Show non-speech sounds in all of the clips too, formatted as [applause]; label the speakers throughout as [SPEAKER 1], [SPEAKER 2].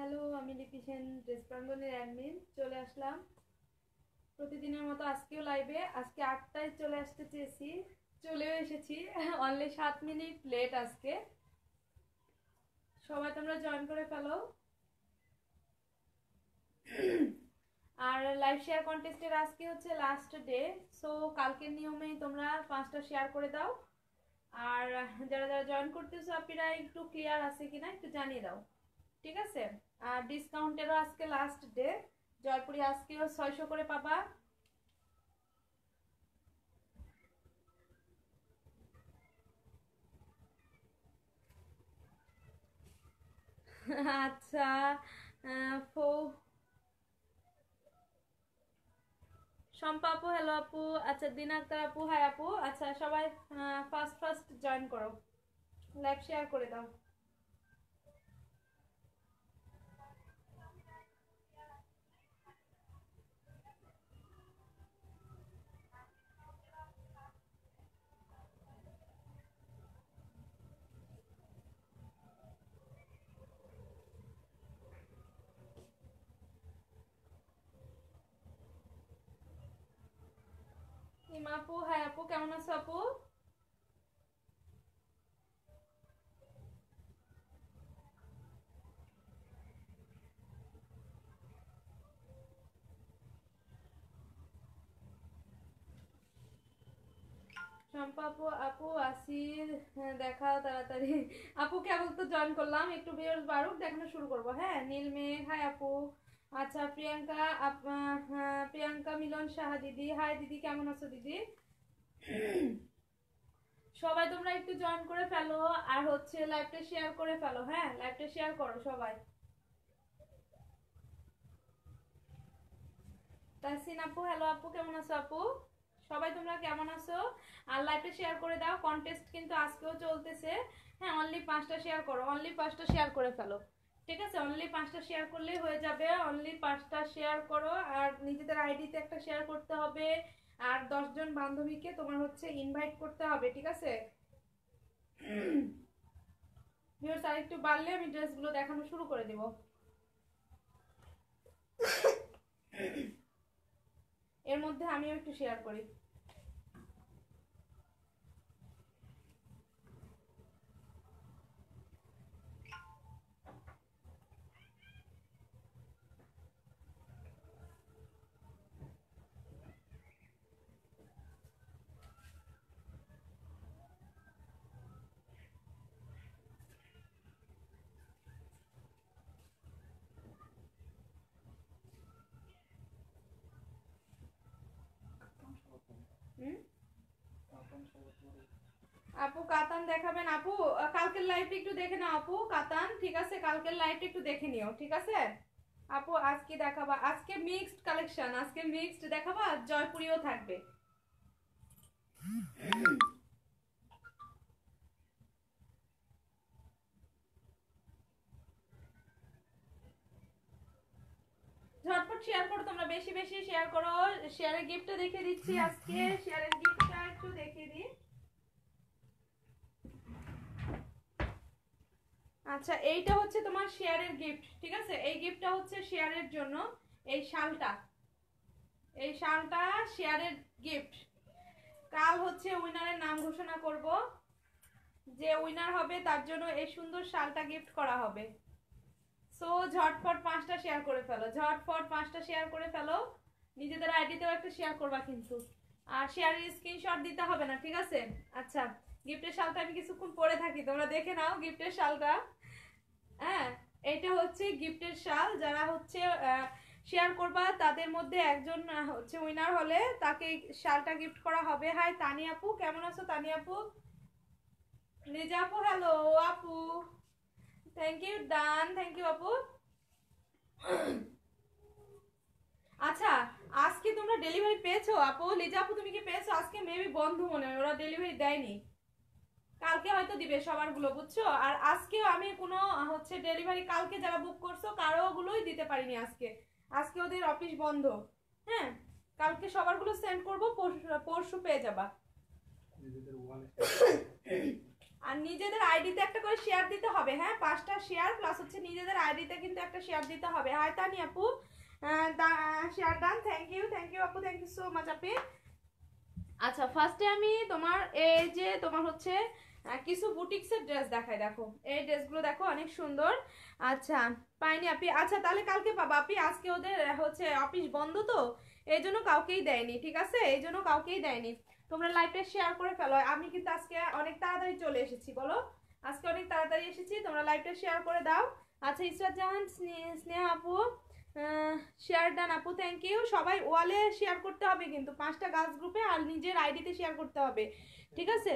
[SPEAKER 1] Hello আমি লিপি Sen ড্রেসপ্রাঙ্গনের admin চলে আসলাম প্রতিদিনের মতো আজকেও লাইভে আজকে আটটায় চলে আসতে চেয়েছি চলেও এসেছি অনলি সাত মিনিট লেট আজকে সবাই তোমরা জয়েন করে ফেলো আর লাইভ শেয়ার কন্টেস্টের আজকে হচ্ছে লাস্ট ডে সো কালকের নিয়মেই তোমরা পাঁচটা শেয়ার করে দাও আর যারা যারা জয়েন করতেছো আপনারা একটু ক্লিয়ার আছে কিনা একটু জানিয়ে দাও ঠিক আছে আর ডিসকাউন্টেরও আজকে লাস্ট ডে জয়পুরি আজকেও ছয়শো করে পাবা আচ্ছা ফো শম্পা আপু হ্যালো আপু আচ্ছা দিন আপু হাই আপু আচ্ছা সবাই ফার্স্ট ফার্স্ট জয়েন করো লাইভ শেয়ার করে দাও আপু হ্যাঁ আপু কেমন আছো আপু শম্পা আপু আপু আসি হ্যাঁ, দেখা তাড়াতাড়ি আপু কেবল তো জয়েন করলাম একটু ভিউয়ার্স বাড়ুক দেখানো শুরু করবো হ্যাঁ নীল মেয়ে হাই আপু আচ্ছা প্রিয়াঙ্কা প্রিয়াঙ্কা মিলন সাহা দিদি হাই দিদি কেমন আছো দিদি সবাই তোমরা একটু জয়েন করে ফেলো আর হচ্ছে লাইভটা শেয়ার করে ফেলো হ্যাঁ লাইভটা শেয়ার করো সবাই তাসিন আপু হ্যালো আপু কেমন আছো আপু সবাই তোমরা কেমন আছো আর লাইভটা শেয়ার করে দাও কন্টেস্ট কিন্তু আজকেও চলতেছে হ্যাঁ অনলি পাঁচটা শেয়ার করো অনলি পাঁচটা শেয়ার করে ফেলো ঠিক আছে অনলি পাঁচটা শেয়ার করলেই হয়ে যাবে অনলি পাঁচটা শেয়ার করো আর নিজেদের আইডিতে একটা শেয়ার করতে হবে আর দশজন বান্ধবীকে তোমার হচ্ছে ইনভাইট করতে হবে ঠিক আছে একটু বাড়লে আমি ড্রেসগুলো দেখানো শুরু করে দেব এর মধ্যে আমিও একটু শেয়ার করি আপু কাতান দেখাবেন আপু কালকের লাইভটা একটু দেখে নাও আপু কাতান ঠিক আছে কালকের লাইভটা একটু দেখে নিও ঠিক আছে আপু আজকে দেখাবা আজকে মিক্সড কালেকশন আজকে মিক্সড দেখাবা জয়পুরিও থাকবে ঝটপট শেয়ার করো তোমরা বেশি বেশি শেয়ার করো শেয়ারের গিফটটা দেখে দিচ্ছি আজকে শেয়ারের গিফট একটু দেখিয়ে দিই আচ্ছা এইটা হচ্ছে তোমার শেয়ারের গিফট ঠিক আছে এই গিফটটা হচ্ছে শেয়ারের জন্য এই শালটা এই শালটা শেয়ারের গিফট কাল হচ্ছে উইনারের নাম ঘোষণা করব যে উইনার হবে তার জন্য এই সুন্দর শালটা গিফট করা হবে সো ঝটফট পাঁচটা শেয়ার করে ফেলো ঝটফট পাঁচটা শেয়ার করে ফেলো নিজেদের আইডিতেও একটা শেয়ার করবা কিন্তু আর শেয়ারের স্ক্রিনশট দিতে হবে না ঠিক আছে আচ্ছা গিফটের শালটা আমি কিছুক্ষণ পরে থাকি তোমরা দেখে নাও গিফটের শালটা হ্যাঁ এটা হচ্ছে গিফটের শাল যারা হচ্ছে শেয়ার করবা তাদের মধ্যে একজন হচ্ছে উইনার হলে তাকে শালটা গিফট করা হবে হাই তানি আপু কেমন আছো তানি আপু নিজা আপু হ্যালো আপু থ্যাংক ইউ দান থ্যাংক ইউ আপু আচ্ছা আজকে তোমরা ডেলিভারি পেয়েছো আপু লিজা আপু তুমি কি পেয়েছো আজকে মেবি বন্ধ মনে হয় ওরা ডেলিভারি দেয়নি কালকে হয়তো দিবে সবারগুলো বুঝছো আর আজকেও আমি কোনো হচ্ছে ডেলিভারি কালকে যারা বুক করছো কারোগুলোই দিতে পারিনি আজকে আজকে ওদের অফিস বন্ধ হ্যাঁ কালকে সবারগুলো সেন্ড করবো পরশু পেয়ে যাবা আর নিজেদের আইডিতে একটা করে শেয়ার দিতে হবে হ্যাঁ পাঁচটা শেয়ার প্লাস হচ্ছে নিজেদের আইডিতে কিন্তু একটা শেয়ার দিতে হবে হায় তানি আপু share done thank you thank you আপু থ্যাংক ইউ সো মাচ আপি আচ্ছা ফার্স্টে আমি তোমার এই যে তোমার হচ্ছে কিছু বুটিক্সের ড্রেস দেখাই দেখো এই ড্রেসগুলো দেখো অনেক সুন্দর আচ্ছা পাইনি আপি আচ্ছা তাহলে কালকে পাবা আপি আজকে ওদের হচ্ছে অফিস বন্ধ তো এই জন্য কাউকেই দেয়নি ঠিক আছে এই জন্য কাউকেই দেয়নি তোমরা লাইভটা শেয়ার করে ফেলো আমি কিন্তু আজকে অনেক তাড়াতাড়ি চলে এসেছি বলো আজকে অনেক তাড়াতাড়ি এসেছি তোমরা লাইভটা শেয়ার করে দাও আচ্ছা ঈশ্বর জাহান স্নেহা আপু শেয়ার ডান আপু থ্যাংক ইউ সবাই ওয়ালে শেয়ার করতে হবে কিন্তু পাঁচটা গার্লস গ্রুপে আর নিজের আইডিতে শেয়ার করতে হবে ঠিক আছে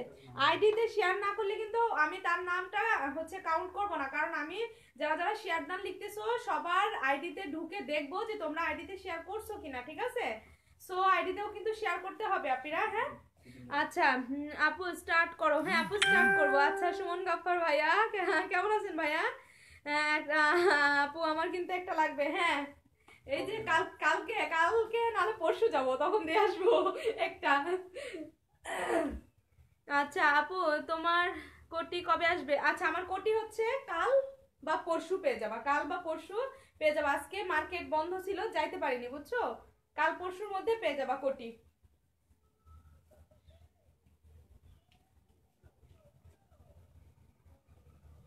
[SPEAKER 1] আইডিতে শেয়ার না করলে কিন্তু আমি তার নামটা হচ্ছে কাউন্ট করব না কারণ আমি যারা যারা শেয়ার ডান লিখতেছো সবার আইডিতে ঢুকে দেখবো যে তোমরা আইডিতে শেয়ার করছো কিনা ঠিক আছে সো আইডিতেও কিন্তু শেয়ার করতে হবে আপিরা হ্যাঁ আচ্ছা আপু স্টার্ট করো হ্যাঁ আপু স্টার্ট করবো আচ্ছা সুমন গাফার ভাইয়া হ্যাঁ, কেমন আছেন ভাইয়া আপু আমার কিন্তু একটা লাগবে হ্যাঁ এই যে কাল কালকে কালকে নাহলে পরশু যাব তখন দিয়ে আসবো একটা আচ্ছা আপু তোমার কোটি কবে আসবে আচ্ছা আমার কোটি হচ্ছে কাল বা পরশু পেয়ে যাবা কাল বা পরশু পেয়ে যাবা আজকে মার্কেট বন্ধ ছিল যাইতে পারিনি বুঝছো কাল পরশুর মধ্যে পেয়ে যাবা কোটি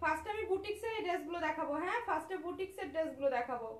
[SPEAKER 1] फर्स्ट टाइम बुटीक्स से ड्रेस গুলো দেখাবো হ্যাঁ ফার্স্ট এ বুটিক্স এর ড্রেস গুলো দেখাবো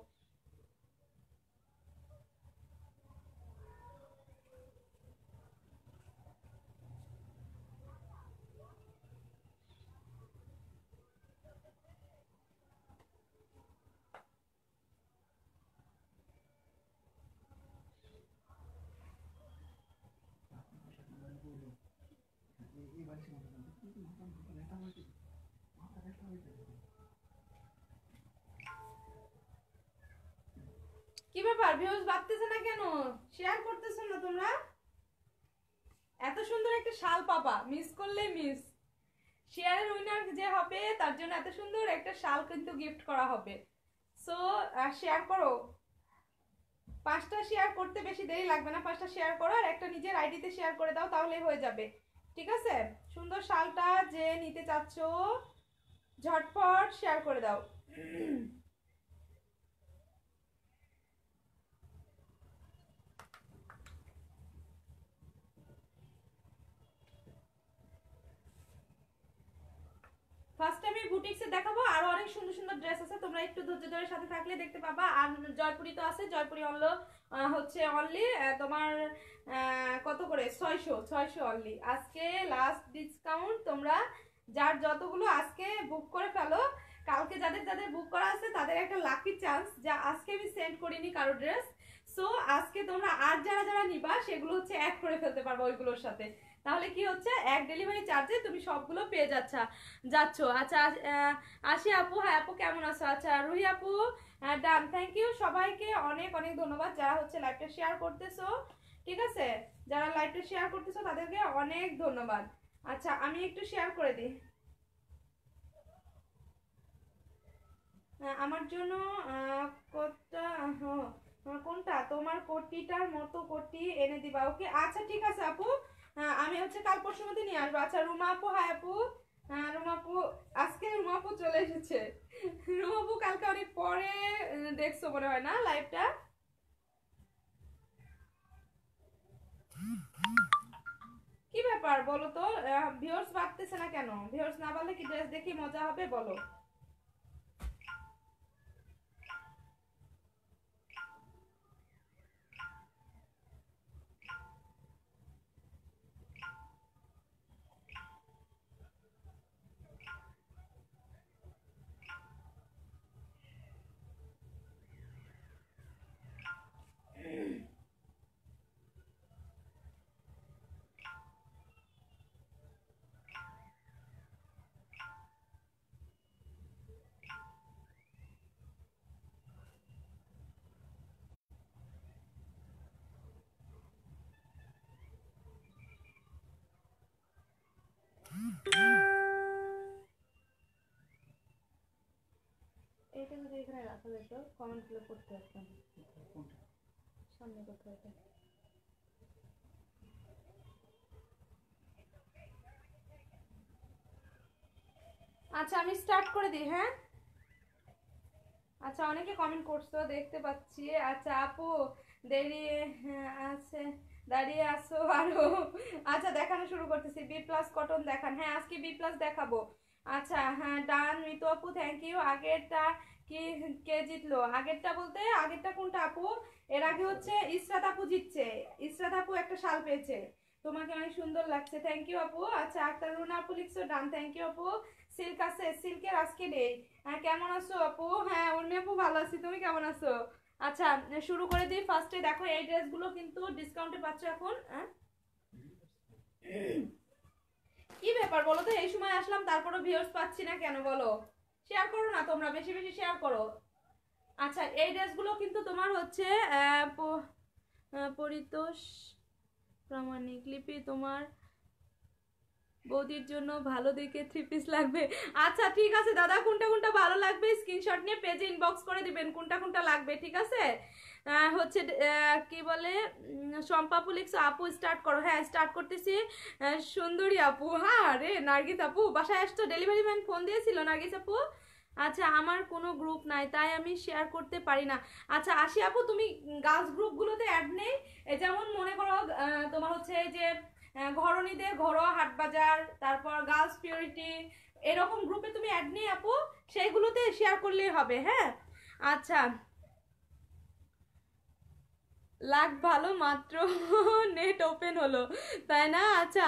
[SPEAKER 1] কি ব্যাপার ভিউজ বাড়তেছে না কেন শেয়ার করতেছ না তোমরা এত সুন্দর একটা শাল পাবা মিস করলে মিস শেয়ারের উইনার যে হবে তার জন্য এত সুন্দর একটা শাল কিন্তু গিফট করা হবে সো শেয়ার করো পাঁচটা শেয়ার করতে বেশি দেরি লাগবে না পাঁচটা শেয়ার করো আর একটা নিজের আইডিতে শেয়ার করে দাও তাহলে হয়ে যাবে ঠিক আছে সুন্দর শালটা যে নিতে চাচ্ছ ঝটপট শেয়ার করে দাও ফার্স্ট আমি বুটিক্সে দেখাবো আরো অনেক সুন্দর সুন্দর ড্রেস আছে তোমরা একটু ধৈর্য ধরে সাথে থাকলে দেখতে পাবা আর জয়পুরি তো আছে জয়পুরি অনলো হচ্ছে অনলি তোমার কত করে ছয়শো ছয়শো অনলি আজকে লাস্ট ডিসকাউন্ট তোমরা যার যতগুলো আজকে বুক করে ফেলো কালকে যাদের যাদের বুক করা আছে তাদের একটা লাকি চান্স যা আজকে আমি সেন্ড করিনি কারো ড্রেস সো আজকে তোমরা আর যারা যারা নিবা সেগুলো হচ্ছে অ্যাড করে ফেলতে পারবো ওইগুলোর সাথে তাহলে কি হচ্ছে এক ডেলিভারি চার্জে তুমি সবগুলো পেয়ে যাচ্ছ যাচ্ছ আচ্ছা আসি আপু হ্যাঁ আপু কেমন আছো আচ্ছা রুহি আপু ডান থ্যাংক ইউ সবাইকে অনেক অনেক ধন্যবাদ যারা হচ্ছে লাইভটা শেয়ার করতেছো ঠিক আছে যারা লাইভটা শেয়ার করতেছো তাদেরকে অনেক ধন্যবাদ আচ্ছা আমি একটু শেয়ার করে দিই হ্যাঁ, আমার জন্য কোটটা কোনটা তোমার কোটিটার মতো কোটি এনে দিবা ওকে আচ্ছা ঠিক আছে আপু হ্যাঁ, আমি হচ্ছে কাল পরশু মধ্যে নিয়ে আসবো আচ্ছা রুমা আপু হাই আপু হ্যাঁ, রুমা আপু আজকে রুমা আপু চলে এসেছে রুমাপু কালকে অনেক পরে দেখছো মনে হয় না লাইভটা কি ব্যাপার বলো তো ভিউয়ার্স বাড়তেছে না কেন ভিউয়ার্স না বাড়লে কি ড্রেস দেখি মজা হবে বলো আচ্ছা আমি স্টার্ট করে দিই হ্যাঁ আচ্ছা অনেকে কমেন্ট করছো দেখতে পাচ্ছি আচ্ছা আপু দেরি হ্যাঁ, আছে দাঁড়িয়ে আসো আরো আচ্ছা দেখানো শুরু করতেছি বি প্লাস কটন দেখান হ্যাঁ আজকে বি প্লাস দেখাবো আচ্ছা হ্যাঁ ডান মৃত আপু থ্যাংক ইউ আগেরটা কি কে জিতলো আগেরটা বলতে আগেরটা কোনটা আপু এর আগে হচ্ছে ইসরাত আপু জিতছে ইসরাত আপু একটা শাল পেয়েছে তোমাকে অনেক সুন্দর লাগছে থ্যাংক ইউ আপু আচ্ছা আক্তার রুনা আপু লিখছো ডান থ্যাংক ইউ আপু সিল্ক আছে সিল্কের আজকে নেই হ্যাঁ কেমন আছো আপু হ্যাঁ উর্মি আপু ভালো আছি তুমি কেমন আছো আচ্ছা শুরু করে দিই ফার্স্টে দেখো এই ড্রেসগুলো কিন্তু ডিসকাউন্টে পাচ্ছ এখন কি ব্যাপার বলো তো এই সময় আসলাম তারপরে ভিউস পাচ্ছি না কেন বলো শেয়ার করো না তোমরা বেশি বেশি শেয়ার করো আচ্ছা এই ড্রেসগুলো কিন্তু তোমার হচ্ছে পরিতোষ প্রামাণিক লিপি তোমার বৌদির জন্য ভালো দেখে থ্রি পিস লাগবে আচ্ছা ঠিক আছে দাদা কোনটা কোনটা ভালো লাগবে স্ক্রিনশট নিয়ে পেজে ইনবক্স করে দিবেন কোনটা কোনটা লাগবে ঠিক আছে হচ্ছে কি বলে শম্পাপু লিখছো আপু স্টার্ট করো হ্যাঁ স্টার্ট করতেছি সুন্দরী আপু হ্যাঁ রে নার্গিস আপু বাসায় আসতো ডেলিভারি ম্যান ফোন দিয়েছিল নার্গিস আপু আচ্ছা আমার কোনো গ্রুপ নাই তাই আমি শেয়ার করতে পারি না আচ্ছা আশি আপু তুমি গার্লস গ্রুপগুলোতে অ্যাড নেই যেমন মনে করো তোমার হচ্ছে যে ঘরণীদের ঘরোয়া হাট বাজার তারপর গার্লস পিউরিটি এরকম গ্রুপে তুমি অ্যাড নেই আপু সেইগুলোতে শেয়ার করলেই হবে হ্যাঁ আচ্ছা লাগ ভালো মাত্র নেট [laughs] ওপেন হলো তাই না আচ্ছা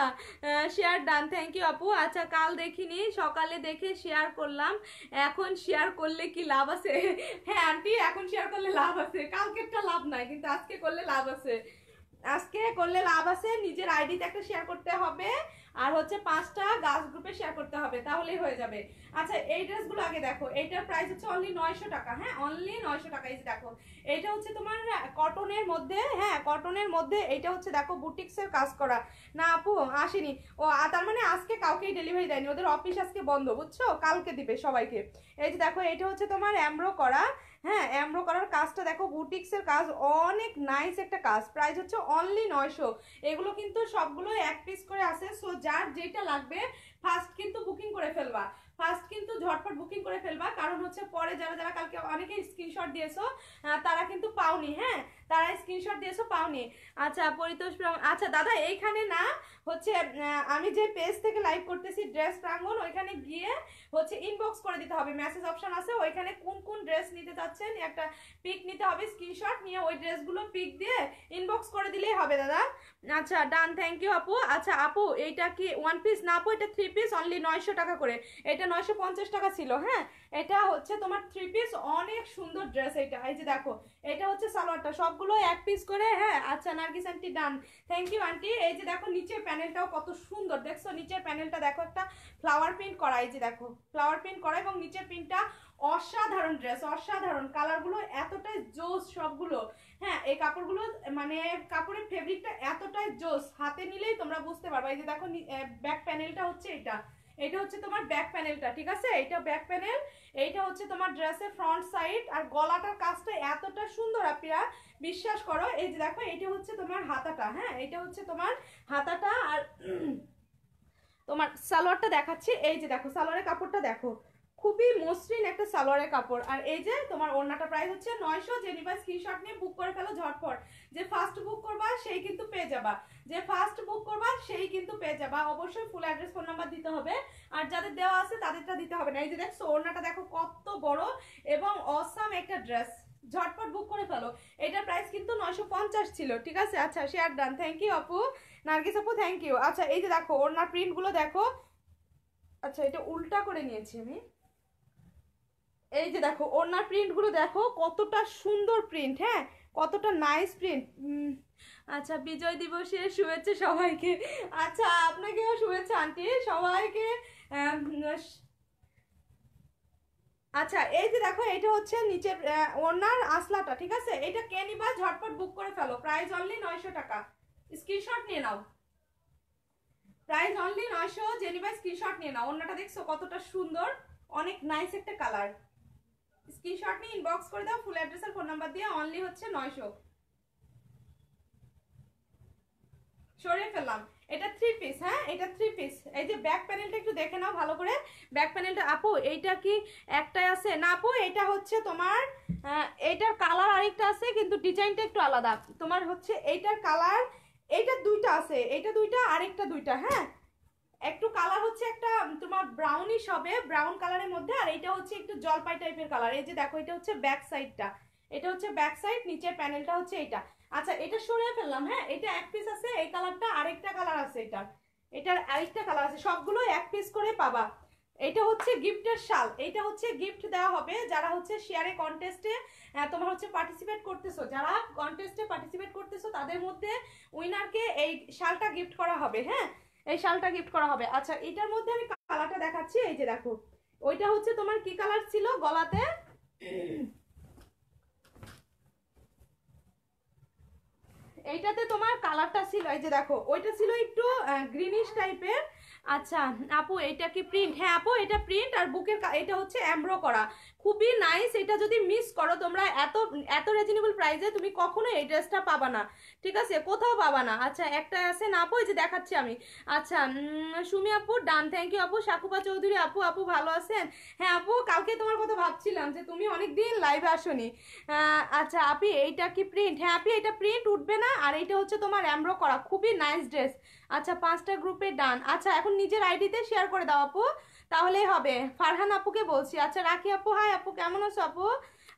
[SPEAKER 1] শেয়ার ডান থ্যাংক ইউ আপু আচ্ছা কাল দেখিনি সকালে দেখে শেয়ার করলাম এখন শেয়ার করলে কি লাভ আছে [laughs] হ্যাঁ আন্টি এখন শেয়ার করলে লাভ আছে কালকে একটা লাভ নাই কিন্তু আজকে করলে লাভ আছে আজকে করলে লাভ আছে নিজের আইডিতে একটা শেয়ার করতে হবে আর হচ্ছে পাঁচটা গাছ গ্রুপে শেয়ার করতে হবে তাহলেই হয়ে যাবে আচ্ছা এই ড্রেসগুলো আগে দেখো এইটার প্রাইস হচ্ছে অনলি নয়শো টাকা হ্যাঁ অনলি নয়শো টাকা এই দেখো এইটা হচ্ছে তোমার কটনের মধ্যে হ্যাঁ কটনের মধ্যে এইটা হচ্ছে দেখো বুটিক্সের কাজ করা না আপু আসেনি ও তার মানে আজকে কাউকেই ডেলিভারি দেয়নি ওদের অফিস আজকে বন্ধ বুঝছো কালকে দিবে সবাইকে এই যে দেখো এটা হচ্ছে তোমার অ্যামরো করা হ্যাঁ অ্যাম্ব্রো করার কাজটা দেখো বুটিক্সের কাজ অনেক নাইস একটা কাজ প্রাইস হচ্ছে অনলি নয়শো এগুলো কিন্তু সবগুলো এক পিস করে আসে সো যার যেটা লাগবে ফার্স্ট কিন্তু বুকিং করে ফেলবা ফার্স্ট কিন্তু ঝটপট বুকিং করে ফেলবা কারণ হচ্ছে পরে যারা যারা কালকে অনেকে স্ক্রিনশট দিয়েছো তারা কিন্তু পাওনি হ্যাঁ তারা স্ক্রিনশট দিয়েছো পাওনি আচ্ছা পরিতোষ আচ্ছা দাদা এইখানে না হচ্ছে আমি যে পেজ থেকে লাইভ করতেছি ড্রেস প্রাঙ্গন ওইখানে গিয়ে হচ্ছে ইনবক্স করে দিতে হবে মেসেজ অপশন আছে ওইখানে কোন কোন ড্রেস নিতে চাচ্ছেন একটা পিক নিতে হবে স্ক্রিনশট নিয়ে ওই ড্রেসগুলো পিক দিয়ে ইনবক্স করে দিলেই হবে দাদা আচ্ছা ডান থ্যাংক ইউ আপু আচ্ছা আপু এইটা কি ওয়ান পিস না আপু এটা থ্রি পিস অনলি নয়শো টাকা করে এটা নয়শো পঞ্চাশ টাকা ছিল হ্যাঁ এটা হচ্ছে তোমার থ্রি পিস অনেক সুন্দর ড্রেস এইটা এই যে দেখো এটা হচ্ছে সালোয়ারটা সবগুলো এক পিস করে হ্যাঁ আচ্ছা Nargis aunty done thank you aunty এই যে দেখো নিচের প্যানেলটাও কত সুন্দর দেখছো নিচের প্যানেলটা দেখো একটা ফ্লাওয়ার প্রিন্ট করা এই যে দেখো ফ্লাওয়ার প্রিন্ট করা এবং নিচের প্রিন্টটা অসাধারণ ড্রেস অসাধারণ কালারগুলো এতটাই জোস সবগুলো হ্যাঁ এই কাপড়গুলো মানে কাপড়ের ফেব্রিকটা এতটাই জোস হাতে নিলেই তোমরা বুঝতে পারবা এই যে দেখো ব্যাক প্যানেলটা হচ্ছে এটা এটা হচ্ছে তোমার ব্যাক প্যানেলটা ঠিক আছে এটা ব্যাক প্যানেল এইটা হচ্ছে তোমার ড্রেসের ফ্রন্ট সাইড আর গলাটার কাজটা এতটা সুন্দর আপনারা বিশ্বাস করো এই যে দেখো এটা হচ্ছে তোমার হাতাটা হ্যাঁ এটা হচ্ছে তোমার হাতাটা আর [clears throat] তোমার সালোয়ারটা দেখাচ্ছি এই যে দেখো সালোয়ারের কাপড়টা দেখো খুবই মসৃণ একটা সালোয়ারের কাপড় আর এই যে তোমার ওড়নাটা প্রাইস হচ্ছে নয়শো যে নিবা স্ক্রিনশট নিয়ে বুক করে ফেলো ঝটফট যে ফার্স্ট বুক করবা সেই কিন্তু পেয়ে যাবা যে ফার্স্ট বুক করবা সেই কিন্তু পেয়ে যাবা অবশ্যই ফুল অ্যাড্রেস ফোন নাম্বার দিতে হবে আর যাদের দেওয়া আছে তাদেরটা দিতে হবে না এই যে দেখছো ওড়নাটা দেখো কত বড় এবং অসাম একটা ড্রেস ঝটপট বুক করে ফেলো এটার প্রাইস কিন্তু নয়শো পঞ্চাশ ছিল ঠিক আছে আচ্ছা শেয়ার ডান থ্যাংক ইউ আপু নার্গিস আপু থ্যাংক ইউ আচ্ছা এই যে দেখো ওড়নার প্রিন্টগুলো দেখো আচ্ছা এটা উল্টা করে নিয়েছি আমি এই যে দেখো ওনার প্রিন্টগুলো দেখো কতটা সুন্দর প্রিন্ট হ্যাঁ কতটা নাইস প্রিন্ট আচ্ছা বিজয় দিবসে শুভেচ্ছা সবাইকে আচ্ছা আপনাকেও শুভেচ্ছা আন্টি সবাইকে আচ্ছা এই যে দেখো এটা হচ্ছে নিচের ওনার আসলাটা ঠিক আছে এটা কে নিবা ঝটপট বুক করে ফেলো প্রাইস অনলি নয়শো টাকা স্ক্রিনশট নিয়ে নাও প্রাইস অনলি নয়শো নিবা স্ক্রিনশট নিয়ে নাও ওনাটা দেখছো কতটা সুন্দর অনেক নাইস একটা কালার স্ক্রিনশট নিয়ে ইনবক্স করে দাও ফুল অ্যাড্রেস আর ফোন নাম্বার দিয়ে অনলি হচ্ছে নয়শো সরিয়ে ফেললাম এটা থ্রি পিস হ্যাঁ এটা থ্রি পিস এই যে ব্যাক প্যানেলটা একটু দেখে নাও ভালো করে ব্যাক প্যানেলটা আপু এইটা কি একটাই আছে না আপু এটা হচ্ছে তোমার এইটার কালার আরেকটা আছে কিন্তু ডিজাইনটা একটু আলাদা তোমার হচ্ছে এইটার কালার এইটা দুইটা আছে এইটা দুইটা আরেকটা দুইটা হ্যাঁ একটু কালার হচ্ছে একটা তোমার ব্রাউনিশ হবে ব্রাউন কালারের মধ্যে আর এটা হচ্ছে একটু জলপাই টাইপের কালার এই যে দেখো এটা হচ্ছে ব্যাক সাইডটা এটা হচ্ছে ব্যাক সাইড নিচের প্যানেলটা হচ্ছে এটা আচ্ছা এটা সরিয়ে ফেললাম হ্যাঁ এটা এক পিস আছে এই কালারটা আরেকটা কালার আছে এটা এটার আরেকটা কালার আছে সবগুলো এক পিস করে পাবা এটা হচ্ছে গিফটের শাল এটা হচ্ছে গিফট দেওয়া হবে যারা হচ্ছে শেয়ারে কন্টেস্টে তোমার হচ্ছে পার্টিসিপেট করতেছো যারা কন্টেস্টে পার্টিসিপেট করতেছো তাদের মধ্যে উইনারকে এই শালটা গিফট করা হবে হ্যাঁ এই শালটা গিফট করা হবে আচ্ছা এটার মধ্যে আমি কালারটা দেখাচ্ছি এই যে দেখো ওইটা হচ্ছে তোমার কি কালার ছিল গলাতে এইটাতে তোমার কালারটা ছিল এই যে দেখো ওইটা ছিল একটু গ্রিনিশ টাইপের আচ্ছা আপু এটা কি প্রিন্ট হ্যাঁ আপু এটা প্রিন্ট আর বুকের এটা হচ্ছে অ্যাম্ব্রো করা খুবই নাইস এটা যদি মিস করো তোমরা এত এত রিজনেবল প্রাইসে তুমি কখনো এই ড্রেসটা পাবা না ঠিক আছে কোথাও পাবা না আচ্ছা একটা আছে না আপু যে দেখাচ্ছি আমি আচ্ছা সুমি আপু ডান থ্যাংক ইউ আপু শাকুপা চৌধুরী আপু আপু ভালো আছেন হ্যাঁ আপু কালকে তোমার কথা ভাবছিলাম যে তুমি অনেক দিন লাইভে আসনি আচ্ছা আপি এইটা কি প্রিন্ট হ্যাঁ আপি এটা প্রিন্ট উঠবে না আর এইটা হচ্ছে তোমার অ্যামব্রো করা খুবই নাইস ড্রেস আচ্ছা পাঁচটা গ্রুপে ডান আচ্ছা এখন নিজের আইডিতে শেয়ার করে দাও আপু তাহলেই হবে ফারহান আপুকে বলছি আচ্ছা রাখি আপু হাই আপু কেমন আছো আপু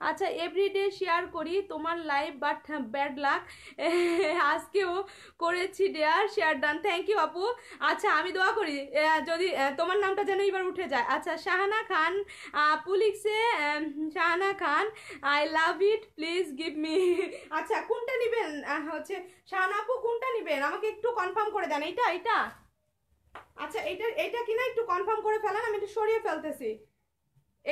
[SPEAKER 1] আচ্ছা এভরিডে শেয়ার করি তোমার লাইফ বাট ব্যাড লাক আজকেও করেছি dare share done thank you আপু আচ্ছা আমি দোয়া করি যদি তোমার নামটা যেন এবার উঠে যায় আচ্ছা শাহানা খান আপু লিখছে Shahana Khan I love it please give me আচ্ছা কোনটা নেবেন হচ্ছে শাহানা আপু কোনটা নেবেন আমাকে একটু কনফার্ম করে দেন এইটা এইটা আচ্ছা এটা এটা কিনা একটু কনফার্ম করে ফেলান আমি এটা সরিয়ে ফেলতেছি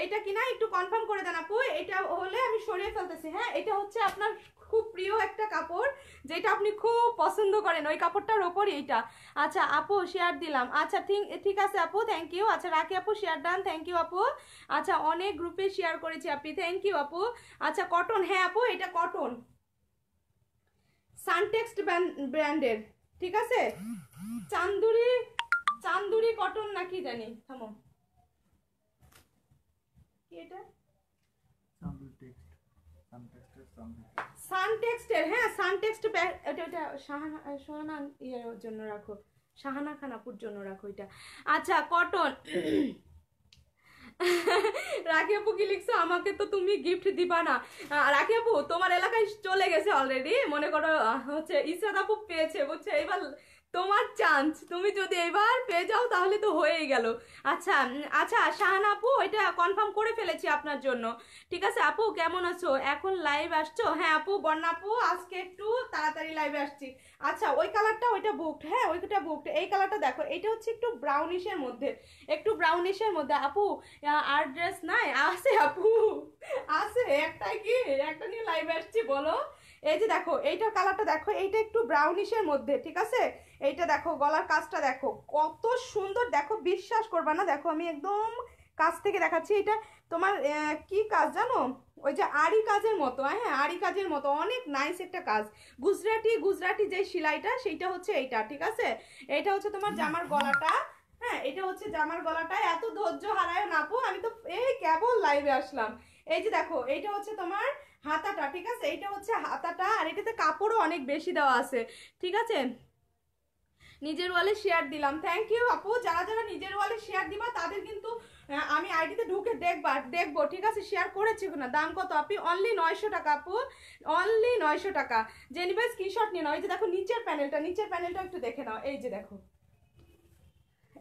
[SPEAKER 1] এইটা কিনা একটু কনফার্ম করে দেন আপু এটা হলে আমি সরিয়ে ফেলতেছি হ্যাঁ এটা হচ্ছে আপনার খুব প্রিয় একটা কাপড় যেটা আপনি খুব পছন্দ করেন ওই কাপড়টার ওপরই এইটা আচ্ছা আপু শেয়ার দিলাম আচ্ছা ঠিক ঠিক আছে আপু থ্যাংক ইউ আচ্ছা রাখি আপু শেয়ার ডান থ্যাংক ইউ আপু আচ্ছা অনেক গ্রুপে শেয়ার করেছি আপনি থ্যাংক ইউ আপু আচ্ছা কটন হ্যাঁ আপু এটা কটন সানটেক্সট ব্র্যান্ডের ঠিক আছে চান্দুরি চান্দুরি কটন নাকি জানি থামো কি এটা সানটেক্সটের হ্যাঁ সানটেক্সট এটা এটা শাহানা সোহানা ইয়ের জন্য রাখো শাহানা খানাপুর জন্য রাখো এটা আচ্ছা কটন রাখি কি লিখছো আমাকে তো তুমি গিফট দিবা না রাখি আপু তোমার এলাকায় চলে গেছে অলরেডি মনে করো হচ্ছে ইসাদ আপু পেয়েছে বুঝছে এবার তোমার চান্স তুমি যদি এবার পেয়ে যাও তাহলে তো হয়েই গেল আচ্ছা আচ্ছা শাহান আপু এটা কনফার্ম করে ফেলেছি আপনার জন্য ঠিক আছে আপু কেমন আছো এখন লাইভ আসছো হ্যাঁ আপু বন্যা আপু আজকে একটু তাড়াতাড়ি লাইভে আসছি আচ্ছা ওই কালারটা ওইটা বুকড হ্যাঁ ওইটা বুকড এই কালারটা দেখো এটা হচ্ছে একটু ব্রাউনিশের মধ্যে একটু ব্রাউনিশের মধ্যে আপু আর ড্রেস নাই আছে আপু আছে একটা কি একটা নিয়ে লাইভে আসছি বলো এই যে দেখো এইটার কালারটা দেখো এইটা একটু ব্রাউনিশের মধ্যে ঠিক আছে এইটা দেখো গলার কাজটা দেখো কত সুন্দর দেখো বিশ্বাস করবা না দেখো আমি একদম কাজ থেকে দেখাচ্ছি এটা তোমার কি কাজ জানো ওই যে আড়ি কাজের মতো হ্যাঁ আড়ি কাজের মতো অনেক নাইস একটা কাজ গুজরাটি গুজরাটি যে সেলাইটা সেইটা হচ্ছে এইটা ঠিক আছে এটা হচ্ছে তোমার জামার গলাটা হ্যাঁ এটা হচ্ছে জামার গলাটা এত ধৈর্য হারায় না পো আমি তো এই কেবল লাইভে আসলাম এই যে দেখো এইটা হচ্ছে তোমার হাতাটা ঠিক আছে এইটা হচ্ছে হাতাটা আর এটাতে কাপড়ও অনেক বেশি দেওয়া আছে ঠিক আছে নিজের ওয়ালে শেয়ার দিলাম থ্যাংক ইউ আপু যারা যারা নিজের ওয়ালে শেয়ার দিবা তাদের কিন্তু আমি আইডিতে ঢুকে দেখবা দেখবো ঠিক আছে শেয়ার করেছি না দাম কত আপনি অনলি নয়শো টাকা আপু অনলি নয়শো টাকা জেনিভাই স্ক্রিনশট নিয়ে নাও এই যে দেখো নিচের প্যানেলটা নিচের প্যানেলটা একটু দেখে নাও এই যে দেখো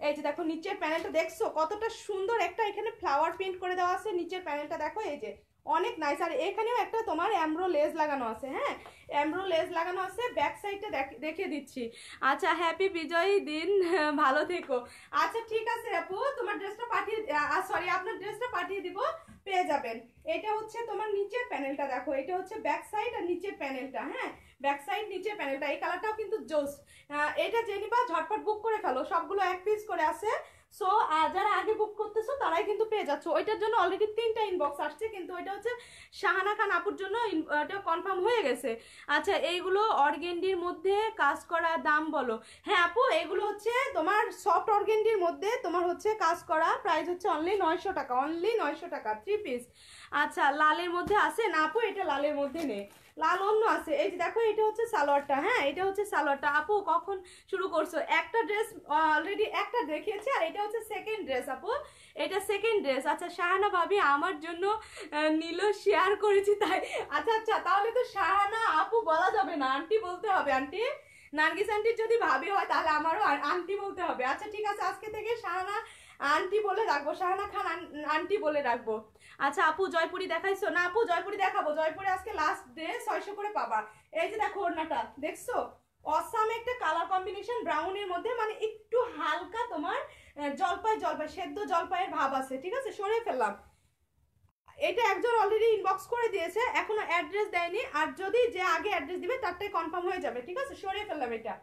[SPEAKER 1] এই যে দেখো নিচের প্যানেলটা দেখছো কতটা সুন্দর একটা এখানে ফ্লাওয়ার প্রিন্ট করে দেওয়া আছে নিচের প্যানেলটা দেখো এই যে অনেক নাইস আর এখানেও একটা তোমার অ্যামব্রো লেস লাগানো আছে হ্যাঁ অ্যামব্রো লেস লাগানো আছে ব্যাক সাইডটা দেখে দিচ্ছি আচ্ছা হ্যাপি বিজয়ী দিন [laughs] ভালো থেকো আচ্ছা ঠিক আছে আপু তোমার ড্রেসটা পাঠিয়ে সরি আপনার ড্রেসটা পাঠিয়ে দিব পেয়ে যাবেন এটা হচ্ছে তোমার নিচের প্যানেলটা দেখো এটা হচ্ছে ব্যাক সাইড আর নিচের প্যানেলটা হ্যাঁ ব্যাক সাইড নিচের প্যানেলটা এই কালারটাও কিন্তু জোস এটা জেনিবা ঝটপট বুক করে ফেলো সবগুলো এক পিস করে আছে সো যারা আগে বুক করতেছো তারাই কিন্তু পেয়ে যাচ্ছ ওইটার জন্য অলরেডি তিনটা ইনবক্স আসছে কিন্তু ওইটা হচ্ছে শাহানা খান আপুর জন্য এটা কনফার্ম হয়ে গেছে আচ্ছা এইগুলো অর্গেন্ডির মধ্যে কাজ করা দাম বলো হ্যাঁ আপু এগুলো হচ্ছে তোমার সফট অর্গেন্ডির মধ্যে তোমার হচ্ছে কাজ করা প্রাইস হচ্ছে অনলি নয়শো টাকা অনলি নয়শো টাকা থ্রি পিস আচ্ছা লালের মধ্যে আছে না আপু এটা লালের মধ্যে নেই লাল অন্য আছে এই যে দেখো এটা হচ্ছে সালোয়ারটা হ্যাঁ এটা হচ্ছে সালোয়ারটা আপু কখন শুরু করছো একটা ড্রেস অলরেডি একটা দেখিয়েছি আর এটা হচ্ছে সেকেন্ড ড্রেস আপু এটা সেকেন্ড ড্রেস আচ্ছা শাহানা ভাবি আমার জন্য নিল শেয়ার করেছি তাই আচ্ছা আচ্ছা তাহলে তো শাহানা আপু বলা যাবে না আন্টি বলতে হবে আন্টি নার্গিস আন্টির যদি ভাবি হয় তাহলে আমারও আন্টি বলতে হবে আচ্ছা ঠিক আছে আজকে থেকে শাহানা আন্টি বলে রাখবো শাহানা খান আন্টি বলে রাখবো আচ্ছা আপু জয়পুরি দেখাইছো না আপু জয়পুরি দেখাবো জয়পুরি আজকে লাস্ট ডে ছয়শো করে পাবা এই যে দেখো ওড়নাটা দেখছো অসাম একটা কালার কম্বিনেশন ব্রাউনের মধ্যে মানে একটু হালকা তোমার জলপাই জলপাই সেদ্ধ জলপাইয়ের ভাব আছে ঠিক আছে সরে ফেললাম এটা একজন অলরেডি ইনবক্স করে দিয়েছে এখনো অ্যাড্রেস দেয়নি আর যদি যে আগে অ্যাড্রেস দিবে তারটাই কনফার্ম হয়ে যাবে ঠিক আছে সরিয়ে ফেললাম এটা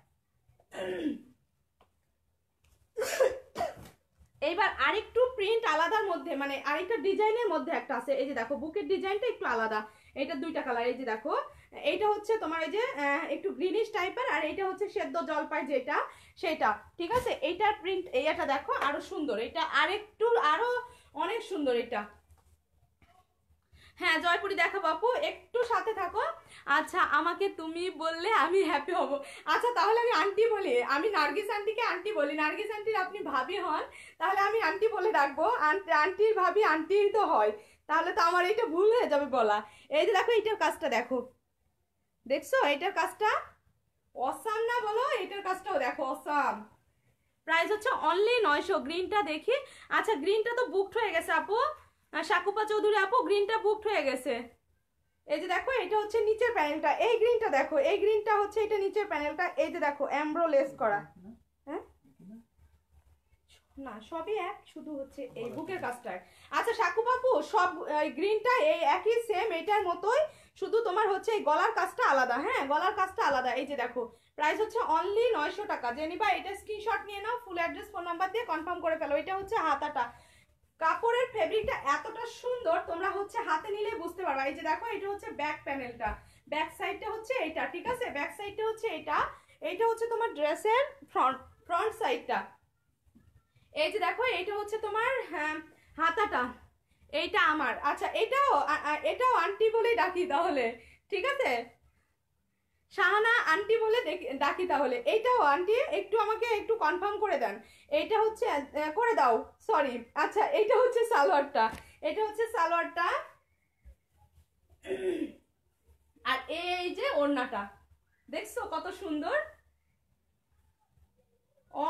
[SPEAKER 1] এইবার আরেকটু প্রিন্ট আলাদার মধ্যে মানে আরেকটা ডিজাইনের মধ্যে একটা আছে এই যে দেখো বুকের ডিজাইনটা একটু আলাদা এটা দুইটা কালার এই যে দেখো এইটা হচ্ছে তোমার এই যে একটু গ্রিনিশ টাইপের আর এইটা হচ্ছে সেদ্ধ জলপাই যেটা সেটা ঠিক আছে এইটার প্রিন্ট এইটা দেখো আরো সুন্দর এটা আরেকটু আরো অনেক সুন্দর এটা হ্যাঁ জয়পুরি দেখো আপু একটু সাথে থাকো আচ্ছা আমাকে তুমি বললে আমি হ্যাপি হব আচ্ছা তাহলে আমি আন্টি বলি আমি নার্গিস আন্টিকে আন্টি বলি নার্গিস আন্টির আপনি ভাবি হন তাহলে আমি আন্টি বলে ডাকবো আন্টির ভাবি আন্টির তো হয় তাহলে তো আমার এইটা ভুল হয়ে যাবে বলা এই যে দেখো এইটার কাজটা দেখো দেখছো এইটার কাজটা অসাম না বলো এইটার কাজটাও দেখো অসাম প্রাইস হচ্ছে অনলি নয়শো গ্রিনটা দেখি আচ্ছা গ্রিনটা তো বুকড হয়ে গেছে আপু শাকুপা চৌধুরী আপু গ্রিনটা বুকড হয়ে গেছে এই যে দেখো এটা হচ্ছে নিচের প্যানেলটা এই গ্রিনটা দেখো এই গ্রিনটা হচ্ছে এটা নিচের প্যানেলটা এই যে দেখো অ্যাম্ব্রো লেস করা হ্যাঁ না সবই এক শুধু হচ্ছে এই বুকের কাজটা আচ্ছা শাকু বাপু সব গ্রিনটা এই একই সেম এটার মতোই শুধু তোমার হচ্ছে এই গলার কাজটা আলাদা হ্যাঁ গলার কাজটা আলাদা এই যে দেখো প্রাইস হচ্ছে অনলি নয়শো টাকা জেনিবা এটা স্ক্রিনশট নিয়ে নাও ফুল অ্যাড্রেস ফোন নাম্বার দিয়ে কনফার্ম করে ফেলো এটা হচ্ছে হাতাটা কাপড়ের ফেব্রিকটা এতটা সুন্দর তোমরা হচ্ছে হাতে নিলে বুঝতে পারবা এই যে দেখো এটা হচ্ছে ব্যাক প্যানেলটা ব্যাক সাইডটা হচ্ছে এটা ঠিক আছে ব্যাক সাইডটা হচ্ছে এটা এইটা হচ্ছে তোমার ড্রেসের ফ্রন্ট ফ্রন্ট সাইডটা এই যে দেখো এইটা হচ্ছে তোমার হ্যাঁ, হাতাটা এইটা আমার আচ্ছা এটাও এটাও আন্টি বলেই ডাকি তাহলে ঠিক আছে শাহানা আন্টি বলে ডাকি তাহলে এইটাও আন্টি একটু আমাকে একটু কনফার্ম করে দেন এইটা হচ্ছে করে দাও সরি আচ্ছা এইটা হচ্ছে সালোয়ারটা এটা হচ্ছে সালোয়ারটা আর এই যে ওড়নাটা দেখছো কত সুন্দর